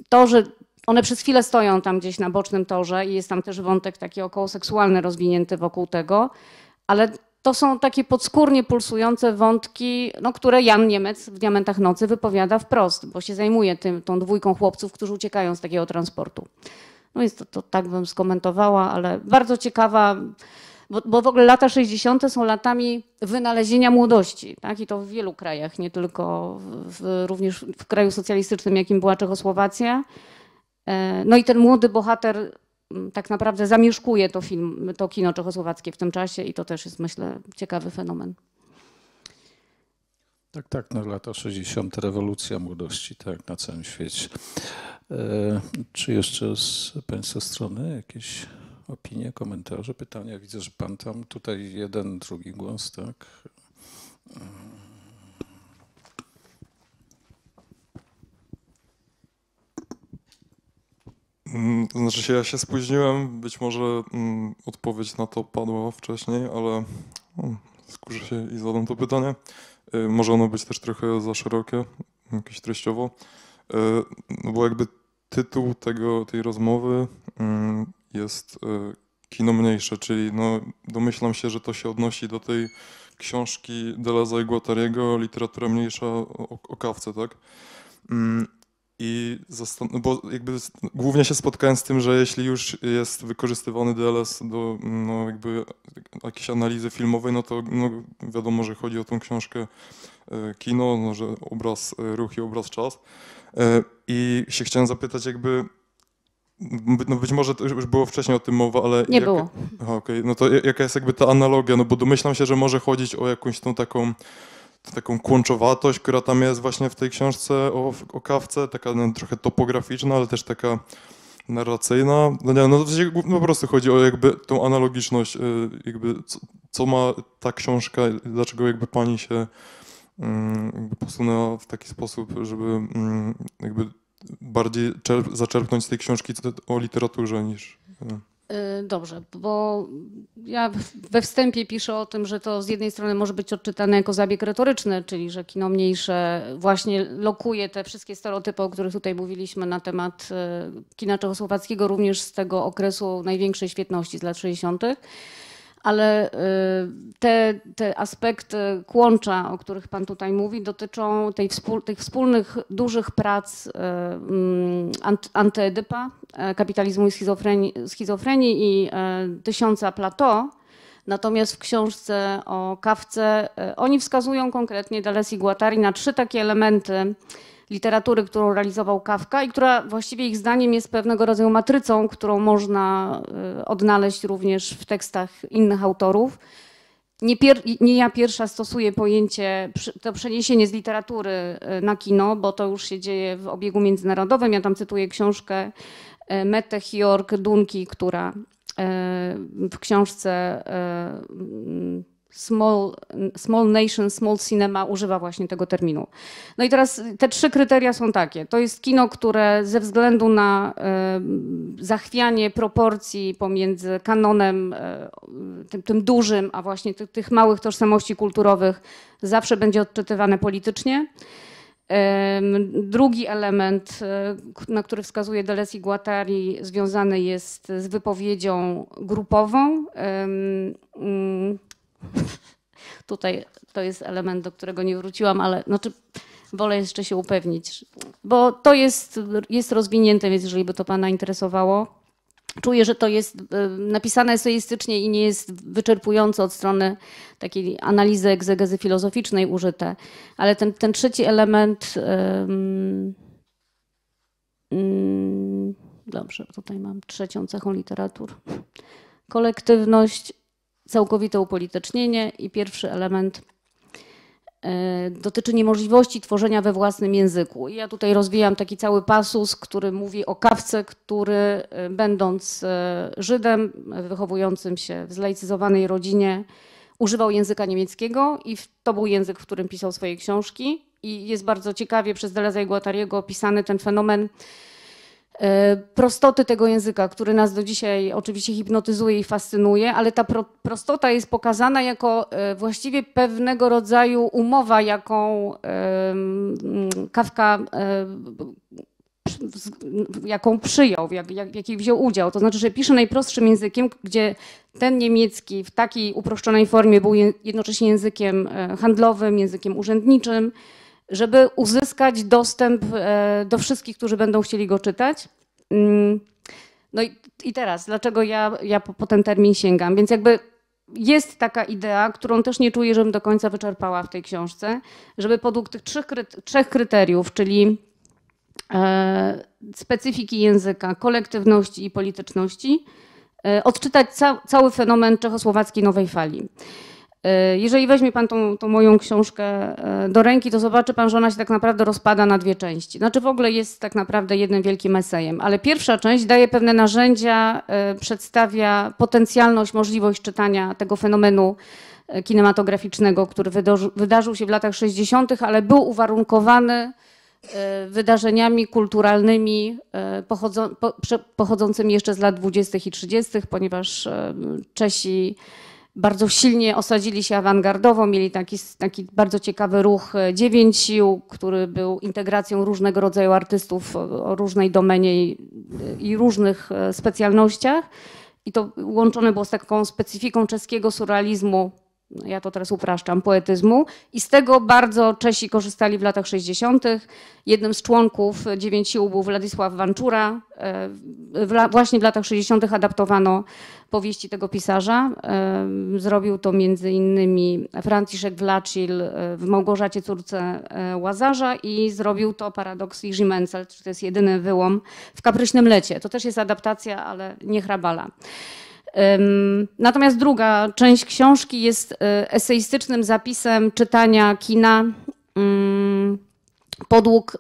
Speaker 2: to, że one przez chwilę stoją tam gdzieś na bocznym torze i jest tam też wątek taki około seksualny rozwinięty wokół tego, ale to są takie podskórnie pulsujące wątki, no, które Jan Niemiec w Diamentach Nocy wypowiada wprost, bo się zajmuje tym, tą dwójką chłopców, którzy uciekają z takiego transportu. No jest to, to tak bym skomentowała, ale bardzo ciekawa, bo, bo w ogóle lata 60. są latami wynalezienia młodości, tak? I to w wielu krajach, nie tylko w, również w kraju socjalistycznym, jakim była Czechosłowacja. E, no i ten młody bohater mm, tak naprawdę zamieszkuje to, film, to kino czechosłowackie w tym czasie i to też jest, myślę, ciekawy fenomen.
Speaker 1: Tak, tak, no lata 60. rewolucja młodości, tak, na całym świecie. E, czy jeszcze z Państwa strony jakieś opinie, komentarze, pytania? Widzę, że Pan tam, tutaj jeden, drugi głos, tak? E,
Speaker 4: Mm, to znaczy się, ja się spóźniłem, być może mm, odpowiedź na to padła wcześniej, ale no, mm, skurzę się i zadam to pytanie. Y, może ono być też trochę za szerokie, jakieś treściowo, y, no bo jakby tytuł tego, tej rozmowy mm, y, jest kino mniejsze, czyli no, domyślam się, że to się odnosi do tej książki Deleza i Guattariego, literatura mniejsza o, o kawce, tak? I zastan- no bo jakby głównie się spotkałem z tym, że jeśli już jest wykorzystywany DLS do no, jakby jakiejś analizy filmowej, no to no, wiadomo, że chodzi o tą książkę e, kino, no, że obraz, e, ruch i obraz, czas. E, I się chciałem zapytać jakby, no być może to już było wcześniej o tym mowa, ale... Nie jak, było. Okej, okay, no to jaka jest jakby ta analogia, no bo domyślam się, że może chodzić o jakąś tą taką taką kłączowatość, która tam jest właśnie w tej książce o, o kawce, taka no, trochę topograficzna, ale też taka narracyjna. No nie, no w sensie po prostu chodzi o jakby tą analogiczność, y, jakby co, co ma ta książka, dlaczego jakby pani się mm, jakby posunęła w taki sposób, żeby mm, jakby bardziej zaczerpnąć z tej książki o literaturze niż... Y.
Speaker 2: Y, dobrze, bo ja we wstępie piszę o tym, że to z jednej strony może być odczytane jako zabieg retoryczny, czyli że kino mniejsze właśnie lokuje te wszystkie stereotypy, o których tutaj mówiliśmy na temat y, kina czechosłowackiego, również z tego okresu największej świetności z lat 60 ale y, te, te aspekty kłącza, o których Pan tutaj mówi, dotyczą tej tych wspólnych dużych prac y, mm, antyedypa, e, kapitalizmu i schizofrenii, schizofrenii i e, tysiąca Plato. Natomiast w książce o kawce e, oni wskazują konkretnie Dalesi i Guattari na trzy takie elementy literatury, którą realizował Kawka i która właściwie ich zdaniem jest pewnego rodzaju matrycą, którą można y, odnaleźć również w tekstach innych autorów. Nie, nie, ja pierwsza stosuję pojęcie, to przeniesienie z literatury y, na kino, bo to już się dzieje w obiegu międzynarodowym. Ja tam cytuję książkę y, Mette York Dunki, która w książce small, small Nation, Small Cinema używa właśnie tego terminu. No i teraz te trzy kryteria są takie. To jest kino, które ze względu na e, zachwianie proporcji pomiędzy kanonem, e, tym, tym dużym, a właśnie tych, tych małych tożsamości kulturowych, zawsze będzie odczytywane politycznie. Drugi element, e, na który wskazuje Deleuze i Guattari, związany jest z wypowiedzią grupową. Mm, (laughs) Tutaj to jest element, do którego nie wróciłam, ale znaczy wolę jeszcze się upewnić, bo to jest, jest rozwinięte, więc jeżeli by to Pana interesowało. Czuję, że to jest y, napisane sojistycznie i nie jest wyczerpujące od strony takiej analizy egzegezy filozoficznej użyte, ale ten, ten trzeci element. um, dobrze, tutaj mam trzecią cechą literatur. Kolektywność całkowite upolitycznienie i pierwszy element e, dotyczy niemożliwości tworzenia we własnym języku. ja tutaj rozwijam taki cały pasus, który mówi o kawce, który e, będąc e, Żydem wychowującym się w zlaicyzowanej rodzinie, używał języka niemieckiego i to był język, w którym pisał swoje książki. I jest bardzo ciekawie przez Deleza i Guattariego opisany ten fenomen E, prostoty tego języka, który nas do dzisiaj oczywiście hipnotyzuje i fascynuje, ale ta pro, prostota jest pokazana jako e, właściwie pewnego rodzaju umowa, jaką Kawka e, jaką przyjął, jak, jak, jakiej wziął udział. To znaczy, że pisze najprostszym językiem, gdzie ten niemiecki w takiej uproszczonej formie był jednocześnie językiem handlowym, językiem urzędniczym, żeby uzyskać dostęp e, do wszystkich, którzy będą chcieli go czytać. Mm. No i, i teraz, dlaczego ja, ja po, po ten termin sięgam? Więc jakby jest taka idea, którą też nie czuję, żebym do końca wyczerpała w tej książce, żeby podług tych trzech, trzech kryteriów, czyli e, specyfiki języka, kolektywności i polityczności, e, odczytać ca cały fenomen czechosłowackiej nowej fali. E, jeżeli weźmie pan tą, tą, moją książkę e, do ręki, to zobaczy pan, że ona się tak naprawdę rozpada na dwie części. Znaczy w ogóle jest tak naprawdę jednym wielkim esejem, ale pierwsza część daje pewne narzędzia, e, przedstawia potencjalność, możliwość czytania tego fenomenu kinematograficznego, który wydarzył, się w latach 60., ale był uwarunkowany wydarzeniami kulturalnymi pochodzącymi jeszcze z lat 20. i 30., ponieważ Czesi bardzo silnie osadzili się awangardowo, mieli taki, taki bardzo ciekawy ruch e, dziewięć sił, który był integracją różnego rodzaju artystów o różnej domenie i, i różnych e, specjalnościach. I to łączone było z taką specyfiką czeskiego surrealizmu, ja to teraz upraszczam, poetyzmu. I z tego bardzo Czesi korzystali w latach 60. Jednym z członków dziewięć sił był Władysław Wanczura. E, właśnie w latach 60. adaptowano powieści tego pisarza. E, zrobił to między innymi Franciszek Wlaczil e, w Małgorzacie córce Łazarza i zrobił to Paradoks Jerzy Menzel, to jest jedyny wyłom w Kapryśnym lecie. To też jest adaptacja, ale nie Hrabala. Natomiast druga część książki jest e, eseistycznym zapisem czytania kina mm, podług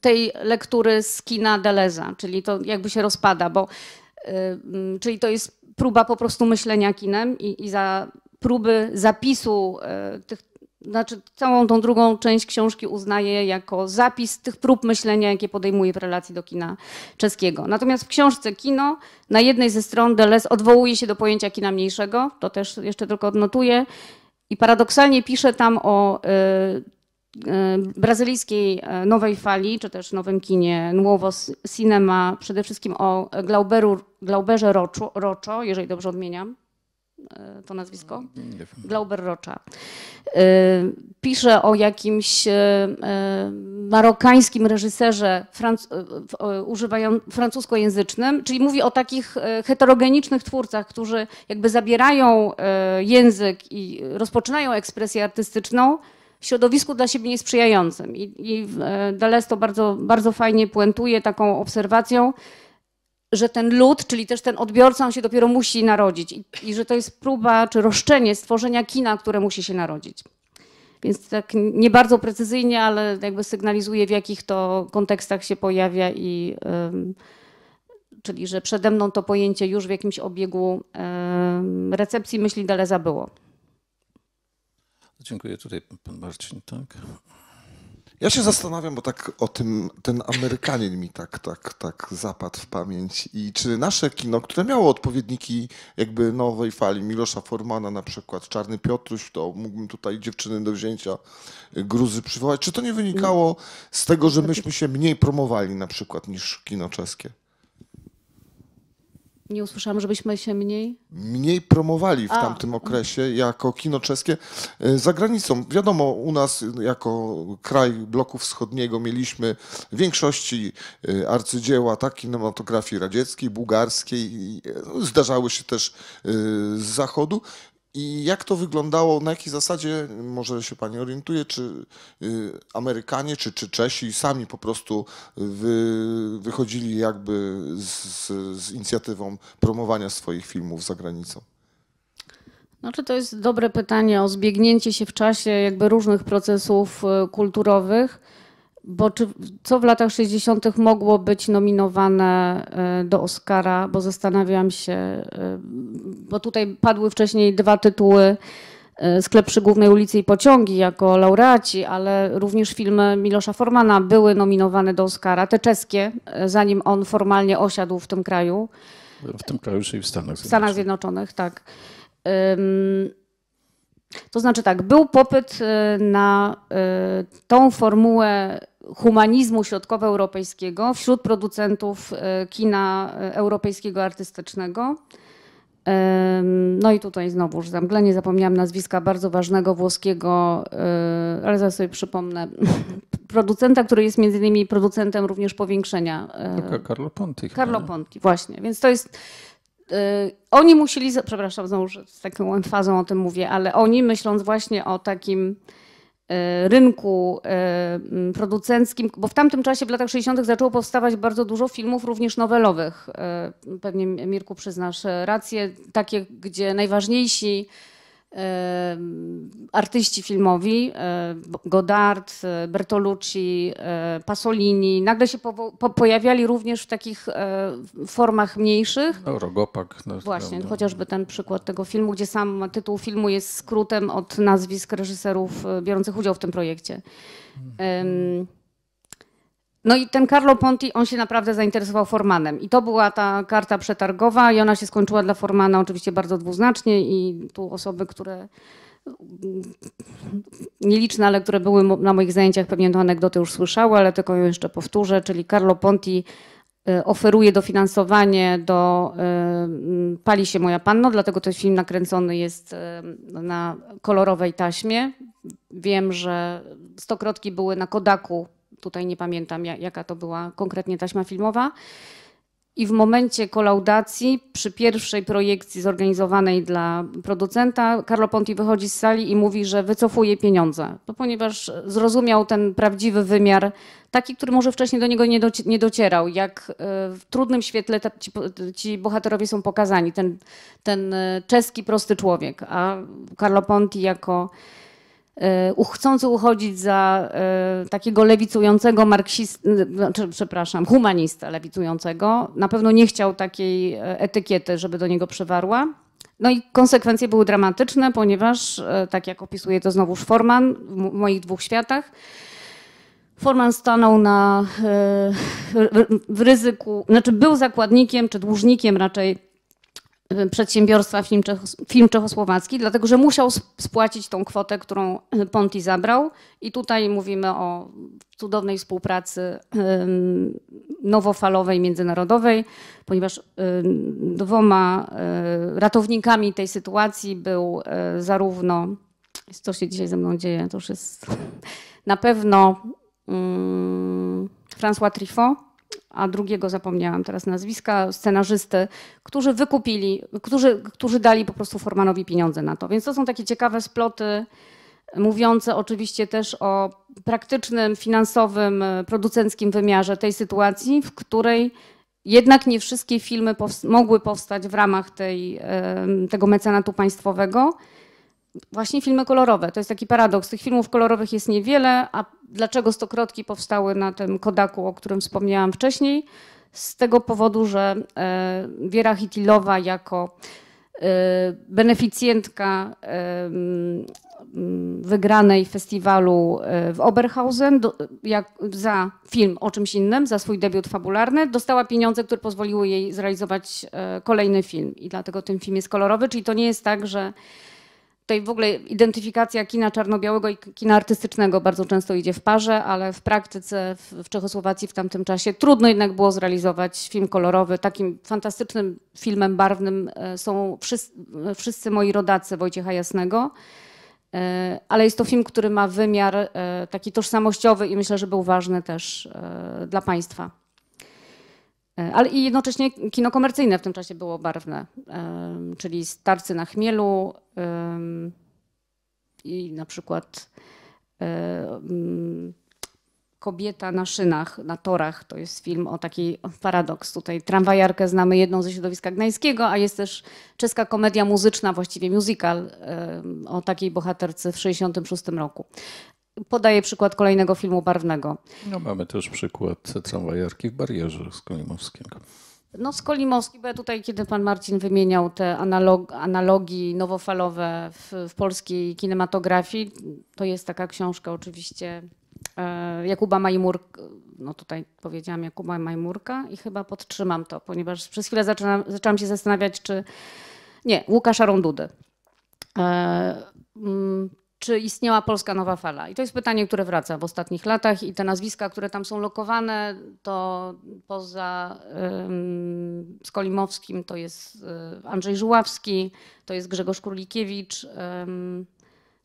Speaker 2: tej lektury z kina Deleza, czyli to jakby się rozpada, bo e, mm, czyli to jest próba po prostu myślenia kinem i, i za próby zapisu e, tych znaczy, całą tą drugą część książki uznaję jako zapis tych prób myślenia, jakie podejmuje w relacji do kina czeskiego. Natomiast w książce Kino na jednej ze stron Deles odwołuje się do pojęcia kina mniejszego, to też jeszcze tylko odnotuję, i paradoksalnie pisze tam o y, y, brazylijskiej y, nowej fali, czy też nowym kinie Nuovo Cinema, przede wszystkim o Glauberu, Glauberze Roczo, Roczo, jeżeli dobrze odmieniam, E, to nazwisko? No, Glauber Rocza. E, pisze o jakimś e, marokańskim reżyserze franc używają francuskojęzycznym, czyli mówi o takich heterogenicznych twórcach, którzy jakby zabierają język i rozpoczynają ekspresję artystyczną w środowisku dla siebie niesprzyjającym. I, i to bardzo, bardzo fajnie puentuje taką obserwacją, że ten lud, czyli też ten odbiorca, on się dopiero musi narodzić i, i że to jest próba czy roszczenie stworzenia kina, które musi się narodzić. Więc tak nie bardzo precyzyjnie, ale jakby sygnalizuje, w jakich to kontekstach się pojawia i czyli, że przede mną to pojęcie już w jakimś obiegu recepcji myśli Deleza było.
Speaker 1: Dziękuję. Tutaj pan Marcin, tak?
Speaker 4: Ja się zastanawiam, bo tak o tym, ten Amerykanin mi tak, tak, tak zapadł w pamięć. I czy nasze kino, które miało odpowiedniki jakby nowej fali, Milosza Formana na przykład, Czarny Piotruś, to mógłbym tutaj dziewczyny do wzięcia y, gruzy przywołać. Czy to nie wynikało z tego, że myśmy się mniej promowali na przykład niż kino czeskie?
Speaker 2: Nie usłyszałam, żebyśmy się mniej.
Speaker 4: Mniej promowali w A. tamtym okresie jako kino czeskie e, za granicą. Wiadomo, u nas jako kraj bloku wschodniego mieliśmy w większości e, arcydzieła tak kinematografii radzieckiej, bułgarskiej, e, no, zdarzały się też z zachodu. I jak to wyglądało, na jakiej zasadzie, może się Pani orientuje, czy y, Amerykanie, czy, czy Czesi sami po prostu y, wy, wychodzili jakby z, z inicjatywą promowania swoich filmów za granicą?
Speaker 2: Znaczy to jest dobre pytanie o zbiegnięcie się w czasie jakby różnych procesów y, kulturowych. Bo czy, co w latach 60. mogło być nominowane e, do Oscara? Bo zastanawiam się, e, bo tutaj padły wcześniej dwa tytuły. E, Sklep przy Głównej ulicy i Pociągi jako laureaci, ale również filmy Milosza Formana były nominowane do Oscara, te czeskie, zanim on formalnie osiadł w tym kraju.
Speaker 1: W tym kraju, czyli w Stanach Zjednoczonych. W Stanach
Speaker 2: Zjednoczonych, tak. To znaczy tak, był popyt na tą formułę humanizmu środkowoeuropejskiego wśród producentów e, kina e, europejskiego artystycznego. No i tutaj znowuż zamglenie, zapomniałam nazwiska bardzo ważnego włoskiego, e, ale zaraz sobie przypomnę, (laughs) producenta, który jest między innymi producentem również powiększenia. No,
Speaker 1: Carlo Ponti. Carlo Ponti, właśnie.
Speaker 2: Więc to jest oni musieli, przepraszam znowu, że z taką emfazą o tym mówię, ale oni myśląc właśnie o takim E, rynku e, producenckim, bo w tamtym czasie, w latach 60., zaczęło powstawać bardzo dużo filmów, również nowelowych. E, pewnie Mirku przyznasz rację, takie, gdzie najważniejsi artyści filmowi, Godard, Bertolucci, Pasolini, nagle się po pojawiali również w takich formach mniejszych.
Speaker 1: No, Rogopak. No, Właśnie, no, no,
Speaker 2: chociażby ten przykład tego filmu, gdzie sam tytuł filmu jest skrótem od nazwisk reżyserów e, biorących udział w tym projekcie. Um, no i ten Carlo Ponti, on się naprawdę zainteresował Formanem. I to była ta karta przetargowa i ona się skończyła dla Formana oczywiście bardzo dwuznacznie i tu osoby, które nieliczne, ale które były na moich zajęciach, pewnie tę anegdotę już słyszały, ale tylko ją jeszcze powtórzę, czyli Carlo Ponti e, oferuje dofinansowanie do e, Pali się moja panno, dlatego ten film nakręcony jest e, na kolorowej taśmie. Wiem, że stokrotki były na Kodaku tutaj nie pamiętam jaka to była konkretnie taśma filmowa. I w momencie kolaudacji, przy pierwszej projekcji zorganizowanej dla producenta, Carlo Ponti wychodzi z sali i mówi, że wycofuje pieniądze, ponieważ zrozumiał ten prawdziwy wymiar, taki, który może wcześniej do niego nie, docierał, jak e, w trudnym świetle ci, ci bohaterowie są pokazani, ten, ten e, czeski prosty człowiek, a Carlo Ponti jako Y, chcący uchodzić za y, takiego lewicującego marksistę, y, znaczy, przepraszam, humanista, lewicującego. Na pewno nie chciał takiej etykiety, żeby do niego przewarła. No i konsekwencje były dramatyczne, ponieważ, tak jak opisuje to znowuż Forman w moich dwóch światach, Forman stanął na, w ryzyku, znaczy był zakładnikiem czy dłużnikiem raczej przedsiębiorstwa film, Czechos film czechosłowacki, dlatego że musiał spłacić tą kwotę, którą e, Ponti zabrał. I tutaj mówimy o cudownej współpracy nowofalowej, międzynarodowej, ponieważ dwoma e, ratownikami tej sytuacji był e, zarówno, co się dzisiaj ze mną dzieje, to już jest na pewno mm, François Trifon, a drugiego zapomniałam teraz nazwiska, scenarzysty, którzy wykupili, którzy, którzy dali po prostu Formanowi pieniądze na to. Więc to są takie ciekawe sploty mówiące oczywiście też o praktycznym, finansowym, producenckim wymiarze tej sytuacji, w której jednak nie wszystkie filmy mogły powstać w ramach tej, tego mecenatu państwowego właśnie filmy kolorowe. To jest taki paradoks. Tych filmów kolorowych jest niewiele, a dlaczego Stokrotki powstały na tym Kodaku, o którym wspomniałam wcześniej? Z tego powodu, że e, Wiera Hitilowa jako e, beneficjentka e, wygranej festiwalu w Oberhausen za film o czymś innym, za swój debiut fabularny, dostała pieniądze, które pozwoliły jej zrealizować kolejny film. I dlatego ten film jest kolorowy, czyli to nie jest tak, że tutaj w ogóle identyfikacja kina czarno-białego i kina artystycznego bardzo często idzie w parze, ale w praktyce w Czechosłowacji w tamtym czasie trudno jednak było zrealizować film kolorowy. Takim fantastycznym filmem barwnym e, są wszyscy, e, wszyscy moi rodacy Wojciecha Jasnego. E, ale jest to film, który ma wymiar taki tożsamościowy i myślę, że był ważny też dla państwa. Ale i jednocześnie kino komercyjne w tym czasie było barwne, czyli Starcy na chmielu, i na przykład e, mm, Kobieta na szynach, na torach. To jest film o taki paradoks. Tutaj tramwajarkę znamy jedną ze środowiska gnańskiego, a jest też czeska komedia muzyczna, właściwie musical o takiej bohaterce w 1966 roku. Podaję przykład kolejnego filmu barwnego. No,
Speaker 1: mamy też przykład tramwajarki w barierze z Kolimowskiego.
Speaker 2: No Skolimowski, bo ja tutaj, kiedy pan Marcin wymieniał te analog, analogii nowofalowe w, w, polskiej kinematografii, to jest taka książka oczywiście e, Jakuba Majmurka, no tutaj powiedziałam Jakuba Majmurka i chyba podtrzymam to, ponieważ przez chwilę zaczynam, zaczęłam się zastanawiać, czy... Nie, Łukasza Rondudy. E, mm, czy istniała polska nowa fala? I to jest pytanie, które wraca w ostatnich latach i te nazwiska, które tam są lokowane, to poza um, Skolimowskim to jest y, Andrzej Żuławski, to jest Grzegorz Królikiewicz. Um,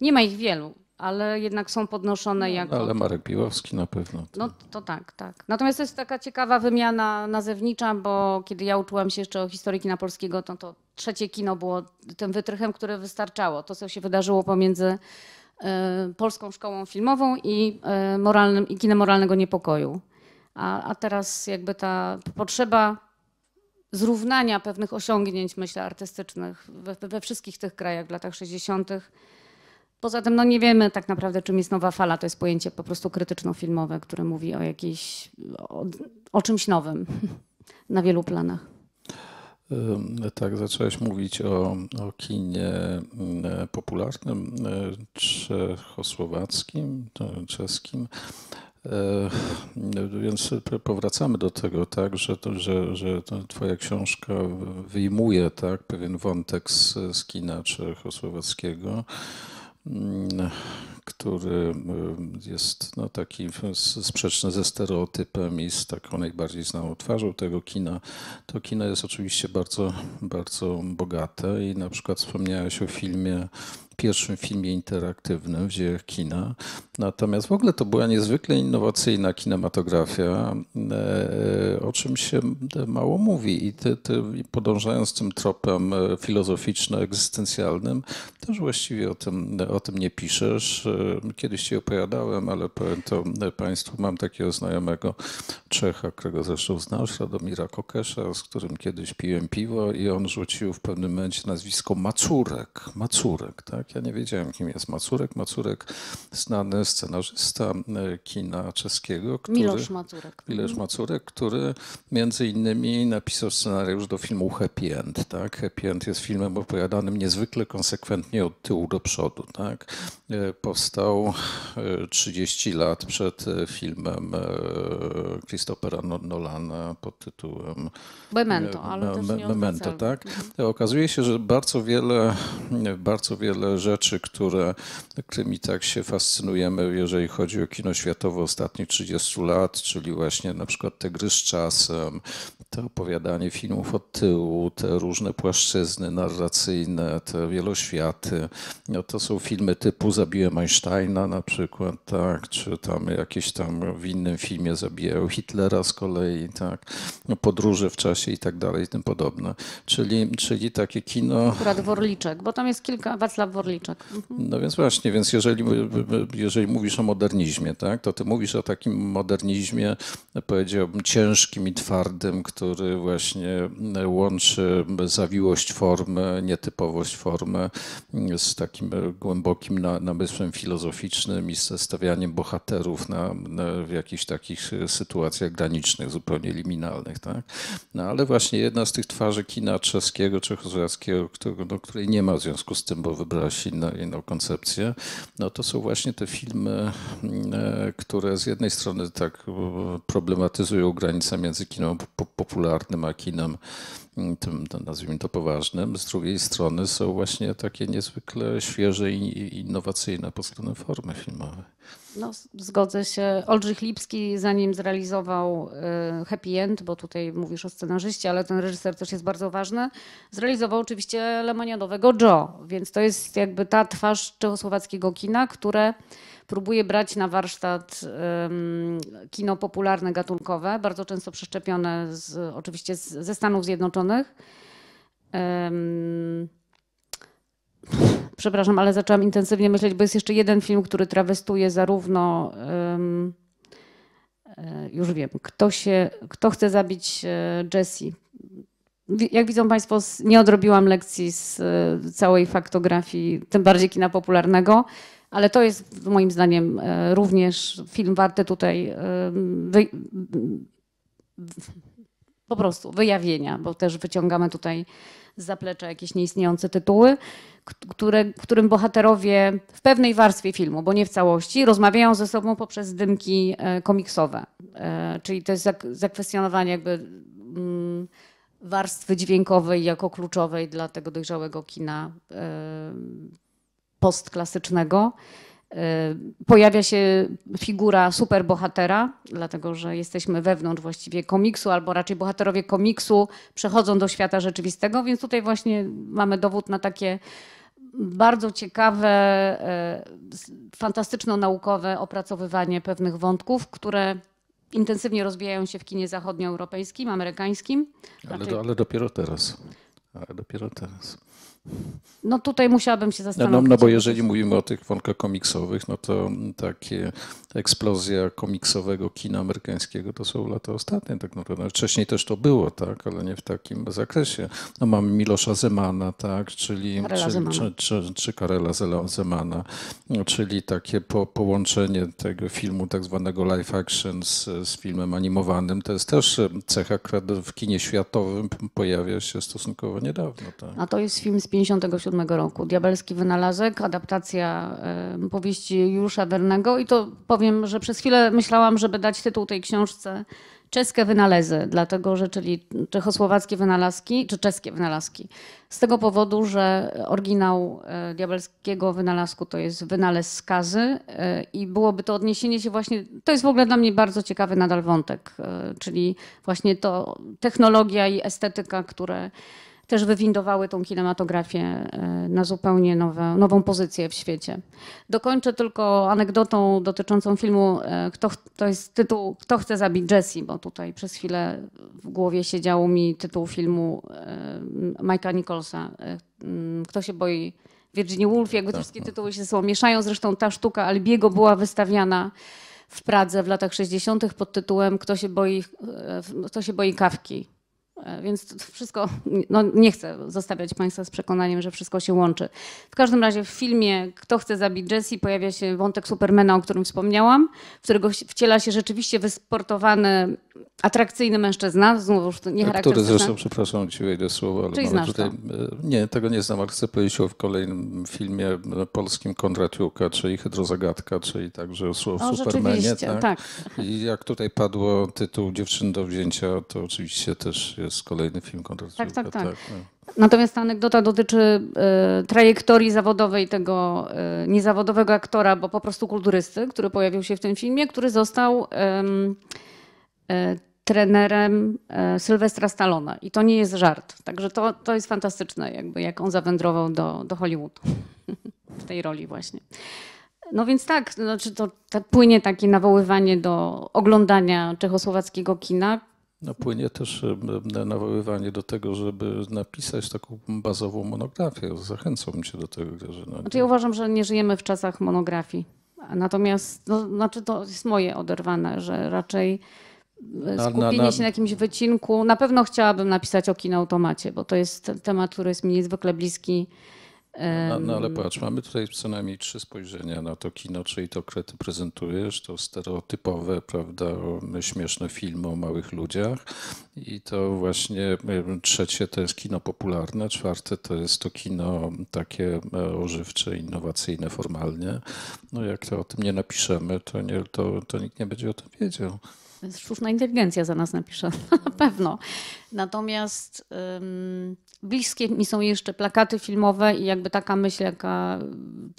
Speaker 2: nie ma ich wielu ale jednak są podnoszone no. jako. Ale Marek
Speaker 1: Piłowski na pewno. To... Tak.
Speaker 2: No to tak, tak. Natomiast to jest taka ciekawa wymiana nazewnicza, bo kiedy ja uczyłam się jeszcze o historii kina polskiego, to, to trzecie kino było tym wytrychem, które wystarczało. To, co się wydarzyło pomiędzy e, Polską Szkołą Filmową i, e, moralnym, i kinem moralnego niepokoju. A, a teraz jakby ta potrzeba zrównania pewnych osiągnięć, myślę, artystycznych we, we wszystkich tych krajach w latach 60 Poza tym no nie wiemy tak naprawdę, czym jest nowa fala. To jest pojęcie po prostu krytyczno-filmowe, które mówi o jakiejś, o, o czymś nowym (laughs) na wielu planach.
Speaker 1: Tak, zacząłeś mówić o, o kinie mm, e, popularnym e, czechosłowackim, e, czeskim. Więc powracamy do tego, tak, że, że, że twoja książka wyjmuje tak, pewien wątek z, z kina czechosłowackiego. Mm, który y, jest no, taki sprzeczny ze stereotypem i z taką najbardziej znaną twarzą tego kina, to kino jest oczywiście bardzo, bardzo bogate i na przykład wspomniałeś o filmie pierwszym filmie interaktywnym w dziejach kina. Natomiast w ogóle to była niezwykle innowacyjna kinematografia, e, o czym się mało mówi. I ty, ty, podążając tym tropem e, filozoficzno-egzystencjalnym, też właściwie o tym, o tym nie piszesz. E, kiedyś ci opowiadałem, ale powiem to Państwu, mam takiego znajomego Czecha, którego zresztą znasz, Radomira Kokesza, z którym kiedyś piłem piwo i on rzucił w pewnym momencie nazwisko Macurek. Macurek, tak? tak? Ja nie wiedziałem, kim jest Macurek. Macurek, znany scenarzysta e, kina czeskiego. Który, Milosz Macurek. Milosz mhm. Macurek, który między innymi napisał scenariusz do filmu Happy End, tak? Happy End jest filmem opowiadanym niezwykle konsekwentnie od tyłu do przodu, tak? E, powstał 30 e, lat przed e, filmem Christophera Nolana pod tytułem
Speaker 2: Memento, ale też nie Memento, tak?
Speaker 1: Mhm. Okazuje się, że bardzo wiele, bardzo wiele rzeczy, które, którymi tak się fascynujemy, jeżeli chodzi o kino światowe ostatnich 30 lat, czyli właśnie na przykład te gry z czasem, to opowiadanie filmów od tyłu, te różne płaszczyzny narracyjne, te wieloświaty. No to są filmy typu Zabiłem Einsteina na przykład, tak, czy tam jakieś tam w innym filmie zabijają Hitlera z kolei, tak, no, podróże w czasie i tak dalej i tym podobne. Czyli, czyli takie kino... Akurat
Speaker 2: Worliczek, bo tam jest kilka, Wacław Worliczek. Mhm. No
Speaker 1: więc właśnie, więc jeżeli, jeżeli mówisz o modernizmie, tak, to ty mówisz o takim modernizmie, powiedziałbym, ciężkim i twardym, który właśnie łączy zawiłość formy, nietypowość formy z takim głębokim namysłem filozoficznym i ze stawianiem bohaterów na, na, w jakichś takich sytuacjach granicznych, zupełnie liminalnych. Tak? No ale właśnie jedna z tych twarzy kina czeskiego, czechosłowackiego, którego, no, której nie ma w związku z tym, bo wybrałaś inną, inną koncepcję, no to są właśnie te filmy, które z jednej strony tak mm, problematyzują granicę między kinem popularnym, a kinem mm, tym, nazwijmy to poważnym. Z drugiej strony są właśnie takie niezwykle świeże i innowacyjne pod względem formy filmowej.
Speaker 2: No, zgodzę się. Olbrzych Lipski, zanim zrealizował y, Happy End, bo tutaj mówisz o scenarzyście, ale ten reżyser też jest bardzo ważny, zrealizował oczywiście lemoniadowego Joe, więc to jest jakby ta twarz czechosłowackiego kina, które próbuje brać na warsztat kino popularne, gatunkowe, bardzo często przeszczepione z, oczywiście z, ze Stanów Zjednoczonych. Przepraszam, ale zaczęłam intensywnie myśleć, bo jest jeszcze jeden film, który trawestuje zarówno e, już wiem, kto, się, kto chce zabić e, Jessie. Jak widzą Państwo, nie odrobiłam lekcji z e, całej faktografii, tym bardziej kina popularnego. Ale to jest moim zdaniem e, również film warty tutaj e, wy... po prostu wyjawienia, bo też wyciągamy tutaj z zaplecza jakieś nieistniejące tytuły, które, którym bohaterowie w pewnej warstwie filmu, bo nie w całości, rozmawiają ze sobą poprzez dymki e, komiksowe. Czyli to jest zakwestionowanie jakby mm, warstwy dźwiękowej jako kluczowej dla tego dojrzałego kina postklasycznego. Y, pojawia się figura superbohatera, dlatego że jesteśmy wewnątrz właściwie komiksu, albo raczej bohaterowie komiksu przechodzą do świata rzeczywistego, więc tutaj właśnie mamy dowód na takie bardzo ciekawe, y, fantastyczno-naukowe opracowywanie pewnych wątków, które intensywnie rozwijają się w kinie zachodnioeuropejskim, amerykańskim. Ale, do,
Speaker 1: ale dopiero teraz. Ale dopiero teraz.
Speaker 2: No tutaj musiałabym się no, zastanowić. No, no bo
Speaker 1: jeżeli mówimy o tych komiksowych, no to takie eksplozja komiksowego kina amerykańskiego to są lata ostatnie tak naprawdę. Wcześniej też to było, tak, ale nie w takim zakresie. No mamy Milosza Zemana, tak, czyli Karela czy, Zemana. Czy, czy, czy, Karela Zemana, czyli takie po, połączenie tego filmu tak zwanego live action z, z filmem animowanym. To jest też cecha, która w kinie światowym pojawia się stosunkowo niedawno.
Speaker 2: Tak. A to jest film z 57 roku. Diabelski wynalazek, adaptacja powieści Jusza Wernego i to powiem, że przez chwilę myślałam, żeby dać tytuł tej książce czeskie wynalezy, dlatego że czyli czechosłowackie wynalazki, czy czeskie wynalazki. Z tego powodu, że oryginał e, diabelskiego wynalazku to jest wynalez skazy e, i byłoby to odniesienie się właśnie, to jest w ogóle dla mnie bardzo ciekawy nadal wątek, e, czyli właśnie to technologia i estetyka, które też wywindowały tą kinematografię e, na zupełnie nowe, nową pozycję w świecie. Dokończę tylko anegdotą dotyczącą filmu, e, kto, to jest tytuł Kto chce zabić Jessie, bo tutaj przez chwilę w głowie siedział mi tytuł filmu e, Majka Nicholsa, Kto się boi Virginia Woolf, jakby te tak, wszystkie tak, tytuły tak. się ze sobą mieszają. Zresztą ta sztuka Albiego była wystawiana w Pradze w latach 60. pod tytułem Kto się boi, kto się boi kawki. E, więc wszystko, (laughs) no nie chcę zostawiać Państwa z przekonaniem, że wszystko się łączy. W każdym razie w filmie Kto chce zabić Jesse, pojawia się wątek Supermana, o którym wspomniałam, w którego wciela się rzeczywiście wysportowany, atrakcyjny mężczyzna, znowu nie Który zresztą,
Speaker 1: przepraszam Ci wejdę słowo, ale Czyli znasz tutaj, e, nie, tego nie znam, ale chcę powiedzieć o w kolejnym filmie e, polskim Kondratiuka, czyli Hydrozagadka, czyli także o, o Supermanie. Tak? tak. I jak tutaj padło tytuł Dziewczyn do wzięcia, to oczywiście też jest kolejny film kontracepcyjny. Tak, tak, tak, tak.
Speaker 2: tak Natomiast ta anegdota dotyczy y, trajektorii zawodowej tego y, niezawodowego aktora, bo po prostu kulturysty, który pojawił się w tym filmie, który został y, trenerem Sylwestra Stallona. I to nie jest żart. Także to, to jest fantastyczne, jakby jak on zawędrował do, do Hollywoodu (laughs) w tej roli właśnie. No więc tak, znaczy to, to płynie takie nawoływanie do oglądania czechosłowackiego kina,
Speaker 1: no, płynie też e, nawoływanie do tego, żeby napisać taką bazową monografię. Zachęcam cię do tego, Grażyna.
Speaker 2: Znaczy ja uważam, że nie żyjemy w czasach monografii. Natomiast, no, znaczy to jest moje oderwane, że raczej skupienie na, na, na... się na jakimś wycinku. Na pewno chciałabym napisać o kinautomacie, bo to jest temat, który jest mi niezwykle bliski no, no, no, ale patrz,
Speaker 1: mamy tutaj co najmniej trzy spojrzenia na to kino, czyli to, które ty prezentujesz, to stereotypowe, prawda, śmieszne filmy o małych ludziach i to właśnie trzecie to jest kino popularne, czwarte to jest to kino takie e, ożywcze, innowacyjne formalnie. No jak to o tym nie napiszemy, to, nie, to, to nikt
Speaker 2: nie będzie o tym wiedział sztuczna inteligencja za nas napisze, (laughs) na pewno. Natomiast um, bliskie mi są jeszcze plakaty filmowe i jakby taka myśl, jaka,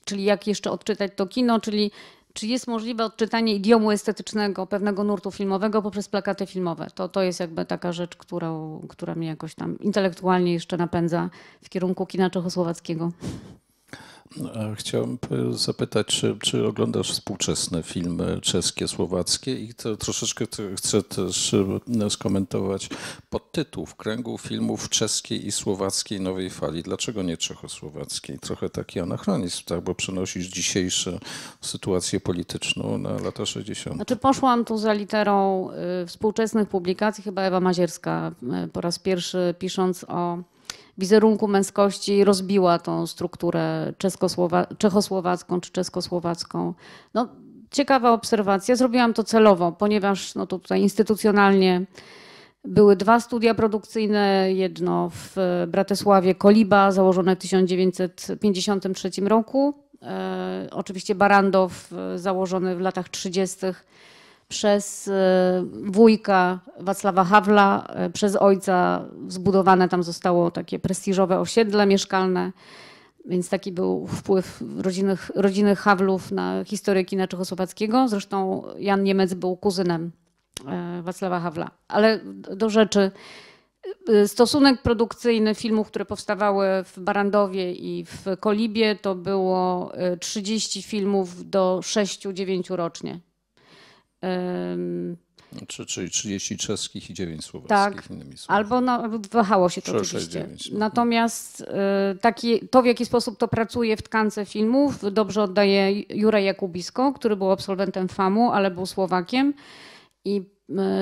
Speaker 2: czyli jak jeszcze odczytać to kino, czyli czy jest możliwe odczytanie idiomu estetycznego pewnego nurtu filmowego poprzez plakaty filmowe. To, to jest jakby taka rzecz, która, która mnie jakoś tam intelektualnie jeszcze napędza w kierunku kina czechosłowackiego.
Speaker 1: E, chciałem zapytać, czy, czy oglądasz współczesne filmy czeskie, słowackie i to troszeczkę chcę też e, skomentować podtytuł w kręgu filmów czeskiej i słowackiej nowej fali. Dlaczego nie czechosłowackiej? Trochę taki anachronizm, tak? bo przenosisz dzisiejszą sytuację polityczną na lata 60. Znaczy
Speaker 2: poszłam tu za literą y, współczesnych publikacji, chyba Ewa Mazierska y, po raz pierwszy pisząc o wizerunku męskości rozbiła tą strukturę czeskosłowa- czechosłowacką czy czeskosłowacką. No, ciekawa obserwacja. Zrobiłam to celowo, ponieważ no, to tutaj instytucjonalnie były dwa studia produkcyjne, jedno w e, Bratysławie Koliba, założone w 1953 roku. E, oczywiście Barandow, e, założony w latach 30 przez y, wujka Wacława Hawla, y, przez ojca zbudowane tam zostało takie prestiżowe osiedle mieszkalne. Więc taki był wpływ rodziny, rodziny Hawlów na historię kina czechosłowackiego. Zresztą Jan Niemiec był kuzynem y, Wacława Hawla. Ale do rzeczy. Stosunek produkcyjny filmów, które powstawały w Barandowie i w Kolibie, to było 30 filmów do 6-9 rocznie.
Speaker 1: Czy, czyli 30 czeskich i 9 słowackich, tak, innymi słowy.
Speaker 2: Albo no, wahało się to 6, oczywiście. No. Natomiast y, taki, to, w jaki sposób to pracuje w tkance filmów, dobrze oddaje Juraj Jakubisko, który był absolwentem FAMU, ale był Słowakiem. I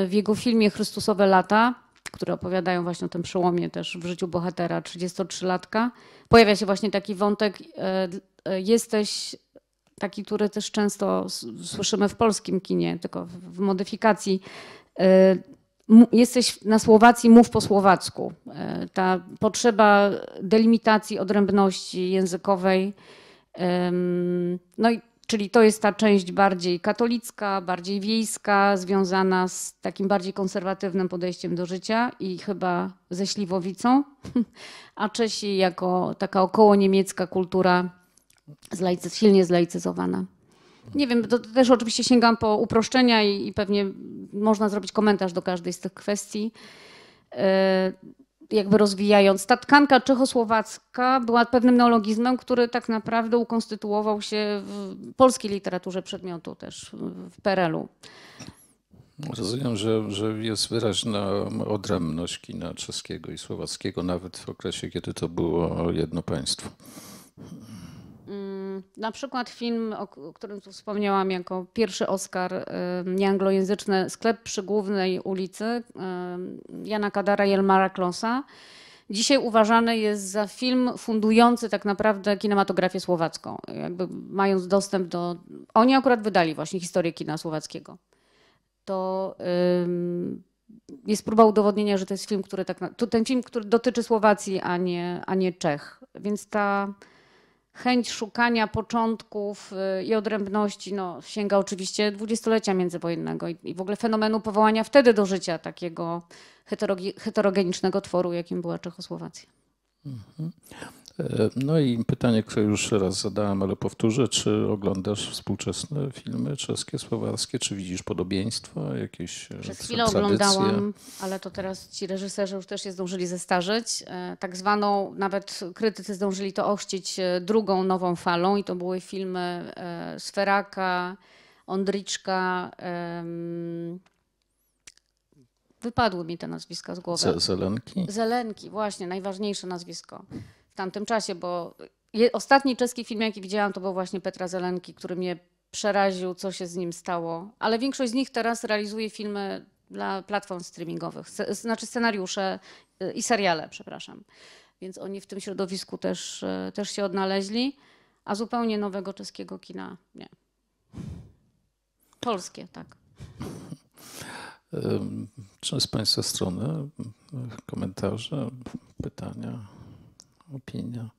Speaker 2: y, w jego filmie Chrystusowe lata, które opowiadają właśnie o tym przełomie też w życiu bohatera, 33-latka, pojawia się właśnie taki wątek, y, jesteś taki, który też często słyszymy w polskim kinie, tylko w modyfikacji. Y, jesteś na Słowacji, mów po słowacku. Y, ta potrzeba delimitacji odrębności językowej. No i czyli to jest ta część bardziej katolicka, bardziej wiejska, związana z takim bardziej konserwatywnym podejściem do życia i chyba ze Śliwowicą. (laughs) A Czesi jako taka około niemiecka kultura zlaicy, silnie zlaicyzowana. Nie wiem, to też oczywiście sięgam po uproszczenia i, i pewnie można zrobić komentarz do każdej z tych kwestii. E, jakby rozwijając, ta tkanka czechosłowacka była pewnym neologizmem, który tak naprawdę ukonstytuował się w polskiej literaturze przedmiotu też, w PRL-u.
Speaker 1: Rozumiem, że, że jest wyraźna odrębność kina czeskiego i słowackiego, nawet w okresie, kiedy to było jedno państwo
Speaker 2: na przykład film, o którym tu wspomniałam, jako pierwszy Oscar nieanglojęzyczny, sklep przy głównej ulicy Jana Kadara i Elmara Klosa, dzisiaj uważany jest za film fundujący tak naprawdę kinematografię słowacką, jakby mając dostęp do. Oni akurat wydali właśnie historię kina słowackiego. To jest próba udowodnienia, że to jest film, który tak. Ten film, który dotyczy Słowacji, a nie, a nie Czech. Więc ta chęć szukania początków y, i odrębności no, sięga oczywiście dwudziestolecia międzywojennego i, w ogóle fenomenu powołania wtedy do życia takiego heterogenicznego tworu, jakim była Czechosłowacja. Mhm.
Speaker 1: E, no i pytanie, które już raz zadałem, ale powtórzę, czy oglądasz współczesne filmy czeskie, słowackie, czy widzisz podobieństwa, jakieś e, Przez chwilę tradycje? oglądałam,
Speaker 2: ale to teraz ci reżyserzy już też się zdążyli zestarzyć. E, tak zwaną, nawet krytycy zdążyli to ochrzcić drugą nową falą i to były filmy Sferaka, Ondriczka, Wypadły mi te nazwiska z głowy. Zelenki? Zelenki, właśnie, najważniejsze nazwisko w tamtym czasie, bo ostatni czeski film, jaki widziałam, to był właśnie Petra Zelenki, który mnie przeraził, co się z nim stało. Ale większość z nich teraz realizuje filmy dla platform streamingowych, znaczy scenariusze y, i seriale, przepraszam. Więc oni w tym środowisku też, y, też się odnaleźli, a zupełnie nowego czeskiego kina nie. Polskie, tak.
Speaker 1: Czy z Państwa strony komentarze, pytania? opinião.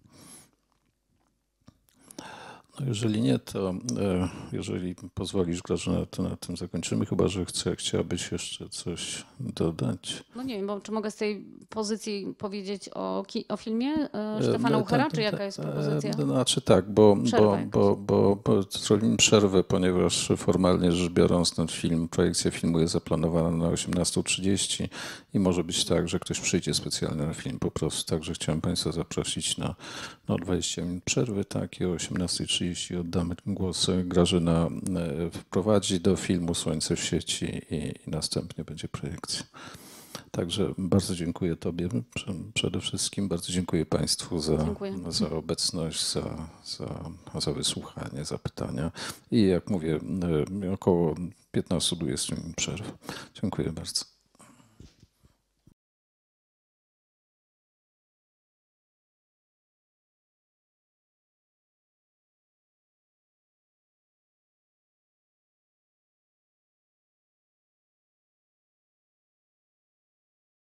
Speaker 1: No, jeżeli nie, to e, jeżeli pozwolisz, Grażyna, to na tym zakończymy, chyba że chcę, chciałabyś jeszcze coś dodać.
Speaker 2: No nie wiem, bo czy mogę z tej pozycji powiedzieć o, o filmie e, e, no Stefana tak, Uchera, no, czy jaka jest propozycja? No,
Speaker 1: znaczy tak, bo, bo, bo, bo, bo zrobimy przerwę, ponieważ formalnie rzecz biorąc ten film, projekcja filmu jest zaplanowana na 18.30 i może być tak, że ktoś przyjdzie specjalnie na film po prostu, także chciałem Państwa zaprosić na no 20 minut przerwy, tak, i o 18.30 oddamy głos. E, Grażyna e, wprowadzi do filmu Słońce w sieci i, i następnie będzie projekcja. Także bardzo dziękuję Tobie przede wszystkim, bardzo dziękuję Państwu za, dziękuję. za obecność, za, za, za wysłuchanie, za pytania i jak mówię, e, około 15-20
Speaker 3: minut przerw. Dziękuję bardzo.